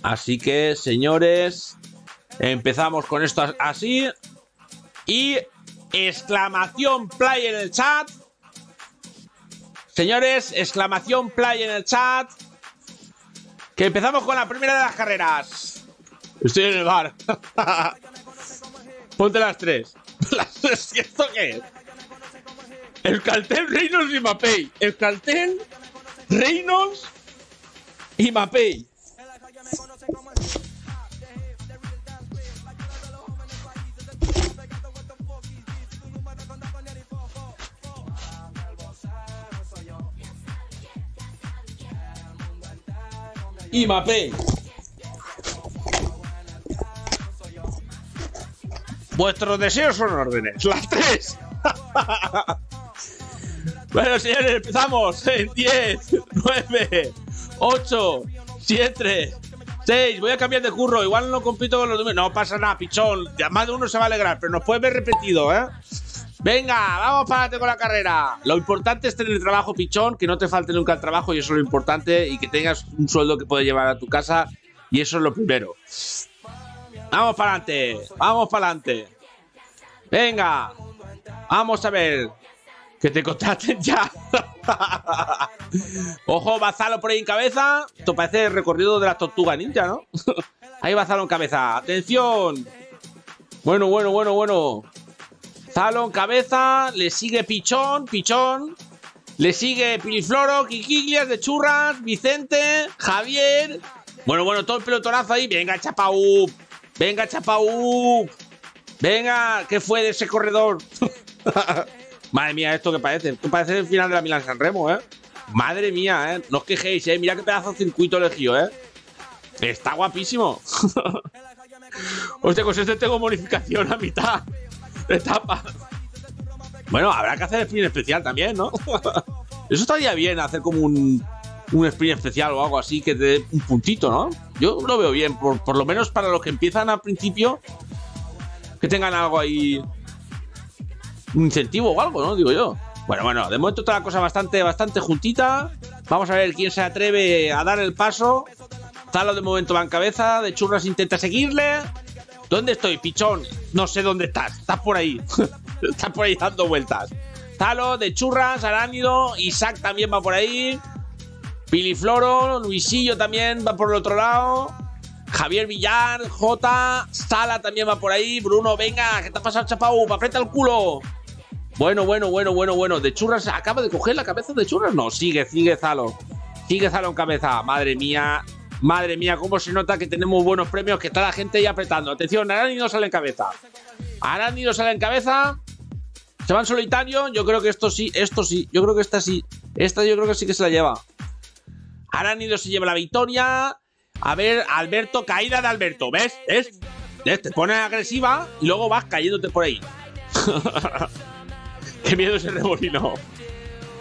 Así que, señores, empezamos con esto así. Y exclamación play en el chat. Señores, exclamación play en el chat. Que empezamos con la primera de las carreras. Estoy en el bar. Ponte las tres. ¿Las tres? ¿Esto qué es? El cartel Reynolds y Mapei. El cartel Reynolds y Mapei. Y Vuestros deseos son órdenes. Las tres. Bueno, señores, empezamos en 10, 9, 8, 7, 6. Voy a cambiar de curro. Igual no compito con los números. No pasa nada, pichón. Más de uno se va a alegrar, pero nos puede ver repetido, ¿eh? Venga, vamos para adelante con la carrera. Lo importante es tener trabajo, pichón, que no te falte nunca el trabajo y eso es lo importante y que tengas un sueldo que puedes llevar a tu casa y eso es lo primero. Vamos para adelante, vamos para adelante. Venga, vamos a ver. Que te contaste ya. Ojo, Bazalo por ahí en cabeza. Esto parece el recorrido de la tortuga ninja, ¿no? ahí Bazalo en cabeza. ¡Atención! Bueno, bueno, bueno, bueno. Zalo en cabeza. Le sigue Pichón, Pichón. Le sigue Pilifloro, Kikiglias de Churras, Vicente, Javier. Bueno, bueno, todo el pelotonazo ahí. Venga, Chapau. Venga, Chapau. Venga, ¿qué fue de ese corredor? Madre mía, esto que parece. parece el final de la Milan San Remo, ¿eh? Madre mía, ¿eh? No os quejéis, ¿eh? Mira qué pedazo de circuito elegido, ¿eh? Está guapísimo. Hostia, con pues este tengo modificación a mitad de etapa. Bueno, habrá que hacer sprint especial también, ¿no? Eso estaría bien, hacer como un, un sprint especial o algo así que te dé un puntito, ¿no? Yo lo veo bien, por, por lo menos para los que empiezan al principio, que tengan algo ahí un incentivo o algo, ¿no? Digo yo. Bueno, bueno, de momento está la cosa bastante, bastante juntita. Vamos a ver quién se atreve a dar el paso. Talo de momento va en cabeza, de churras intenta seguirle. ¿Dónde estoy, pichón? No sé dónde estás, estás por ahí. estás por ahí dando vueltas. Talo, de churras, Aránido, Isaac también va por ahí. Pilifloro, Luisillo también va por el otro lado. Javier Villar, J, Sala también va por ahí. Bruno, venga, ¿qué te ha pasado, chapau? ¡Apreta el culo! Bueno, bueno, bueno, bueno, bueno. De churras, acaba de coger la cabeza de churras. No, sigue, sigue Zalo. Sigue Zalo en cabeza. Madre mía, madre mía, cómo se nota que tenemos buenos premios, que está la gente ahí apretando. Atención, Aránido sale en cabeza. Aránido sale en cabeza. Se va en solitario. Yo creo que esto sí, esto sí. Yo creo que esta sí. Esta yo creo que sí que se la lleva. Aránido se lleva la victoria. A ver, Alberto, caída de Alberto. ¿Ves? ¿Ves? Te pones agresiva y luego vas cayéndote por ahí. ¡Qué miedo ese remolino!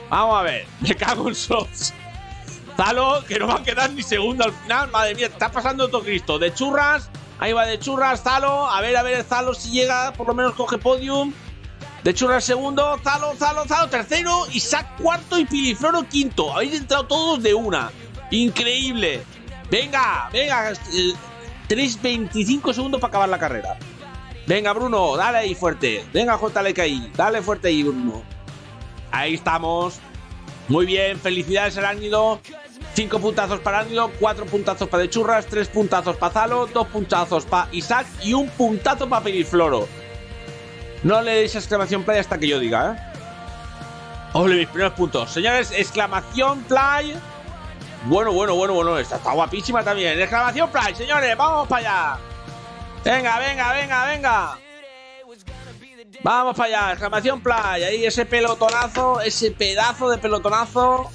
Vamos a ver, me cago en sos. Zalo, que no va a quedar ni segundo al final. Madre mía, está pasando todo Cristo. De churras, ahí va de churras, Zalo. A ver, a ver, Zalo si llega, por lo menos coge podium. De churras segundo, Zalo, Zalo, Zalo tercero, Isaac cuarto y Pilifloro quinto. Habéis entrado todos de una. Increíble. Venga, venga. 3.25 eh, segundos para acabar la carrera. Venga, Bruno, dale ahí fuerte. Venga, JLK ahí. Dale fuerte ahí, Bruno. Ahí estamos. Muy bien, felicidades el Ángelo. Cinco puntazos para Ángelo, cuatro puntazos para Dechurras, Churras, tres puntazos para Zalo, dos puntazos para Isaac y un puntazo para floro No le deis exclamación play hasta que yo diga, ¿eh? Ole, mis primeros puntos. Señores, exclamación play. Bueno, bueno, bueno, bueno. Esta está guapísima también. Exclamación play, señores. Vamos para allá. Venga, venga, venga, venga. Vamos para allá, exclamación playa. Ahí ese pelotonazo, ese pedazo de pelotonazo.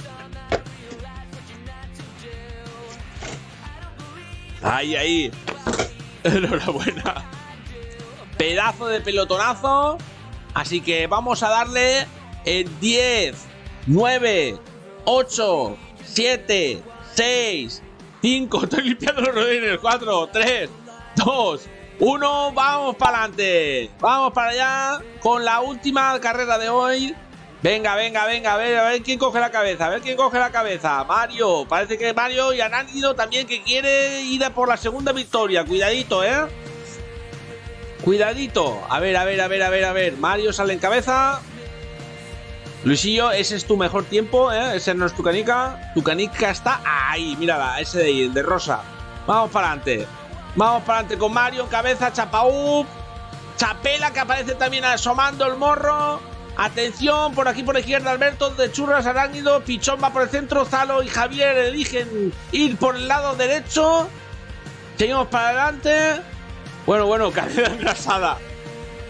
Ahí, ahí. Enhorabuena. Pedazo de pelotonazo. Así que vamos a darle en 10, 9, 8, 7, 6, 5. Estoy limpiando los rodines. 4, 3, 2, uno, vamos para adelante. Vamos para allá con la última carrera de hoy. Venga, venga, venga, a ver, a ver quién coge la cabeza, a ver quién coge la cabeza. Mario, parece que Mario y Anánido también que quiere ir a por la segunda victoria. Cuidadito, ¿eh? Cuidadito. A ver, a ver, a ver, a ver, a ver. Mario sale en cabeza. Luisillo, ese es tu mejor tiempo, ¿eh? Ese no es tu canica. Tu canica está ahí, mírala, ese de ahí, el de rosa. Vamos para adelante. Vamos para adelante con Mario, cabeza, Chapaú. Chapela que aparece también asomando el morro. Atención, por aquí por la izquierda Alberto de Churras Aránguido, Pichón va por el centro, Zalo y Javier eligen ir por el lado derecho. Seguimos para adelante. Bueno, bueno, cadena engrasada.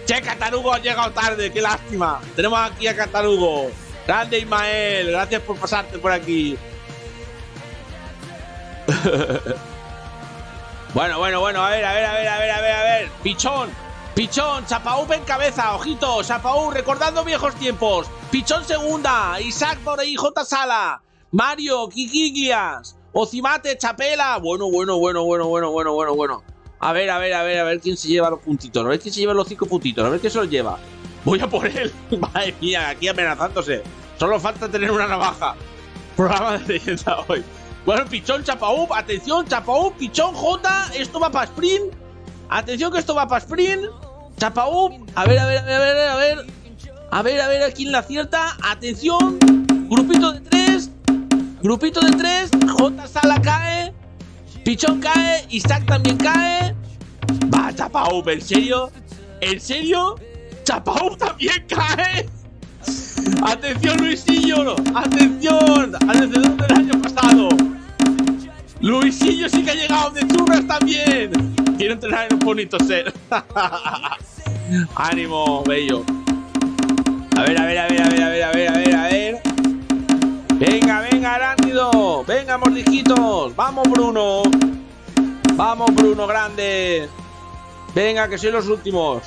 Che, Catarugo ha llegado tarde, qué lástima. Tenemos aquí a Catarugo. Grande Ismael, gracias por pasarte por aquí. Bueno, bueno, bueno, a ver, a ver, a ver, a ver, a ver, a ver. Pichón, Pichón, Chapaú en cabeza, ojito, Chapaú recordando viejos tiempos. Pichón segunda, Isaac por ahí, J. Sala, Mario, Kikiglias, Ocimate, Chapela. Bueno, bueno, bueno, bueno, bueno, bueno, bueno, bueno. A ver, a ver, a ver, a ver quién se lleva los puntitos, a ver quién se lleva los cinco puntitos, a ver quién se los lleva. Voy a por él. Madre mía, aquí amenazándose. Solo falta tener una navaja. Programa de leyenda hoy. Bueno, pichón, chapaú, atención, chapaú, pichón, J, esto va para sprint. Atención que esto va para sprint. Chapaú, a ver, a ver, a ver, a ver, a ver. A ver, a ver, a quién la cierta Atención, grupito de tres. Grupito de tres. J Sala cae. Pichón cae. Isaac también cae. Va, Chapaú, ¿en serio? ¿En serio? Chapaú también cae. ¡Atención, Luisillo! ¡Atención! ¡Al del año pasado! ¡Luisillo sí que ha llegado! ¡De churras también! Quiero entrenar en un bonito ser. ¡Ánimo, bello! A ver, a ver, a ver, a ver, a ver, a ver, a ver, a ver. Venga, venga, rápido. Venga, mordijitos. Vamos, Bruno. Vamos, Bruno, grande. Venga, que soy los últimos.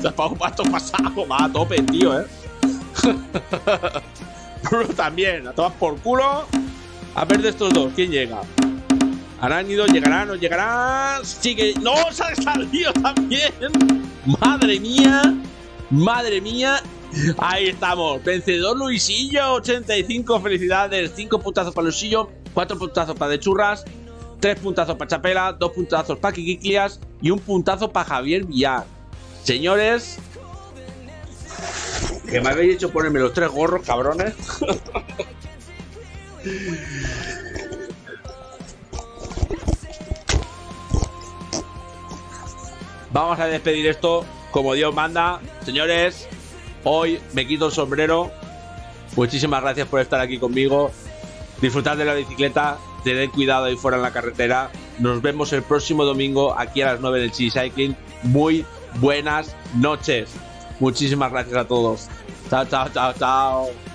Zapado pasto pasado, va a tope, tío, ¿eh? Bruno también, a todas por culo. A ver de estos dos, ¿quién llega? ido, llegará, no llegará. Sigue. ¡No! ¡Se ha salido también! ¡Madre mía! ¡Madre mía! Ahí estamos. Vencedor Luisillo, 85. Felicidades. 5 puntazos para Luisillo, 4 puntazos para Dechurras, Churras, 3 puntazos para Chapela, 2 puntazos para Kikiklias y un puntazo para Javier Villar. Señores, que me habéis hecho ponerme los tres gorros, cabrones. Vamos a despedir esto como Dios manda. Señores, hoy me quito el sombrero. Muchísimas gracias por estar aquí conmigo. Disfrutar de la bicicleta, tener cuidado ahí fuera en la carretera. Nos vemos el próximo domingo aquí a las 9 del Chi Cycling. Muy, buenas noches. Muchísimas gracias a todos. Chao, chao, chao, chao.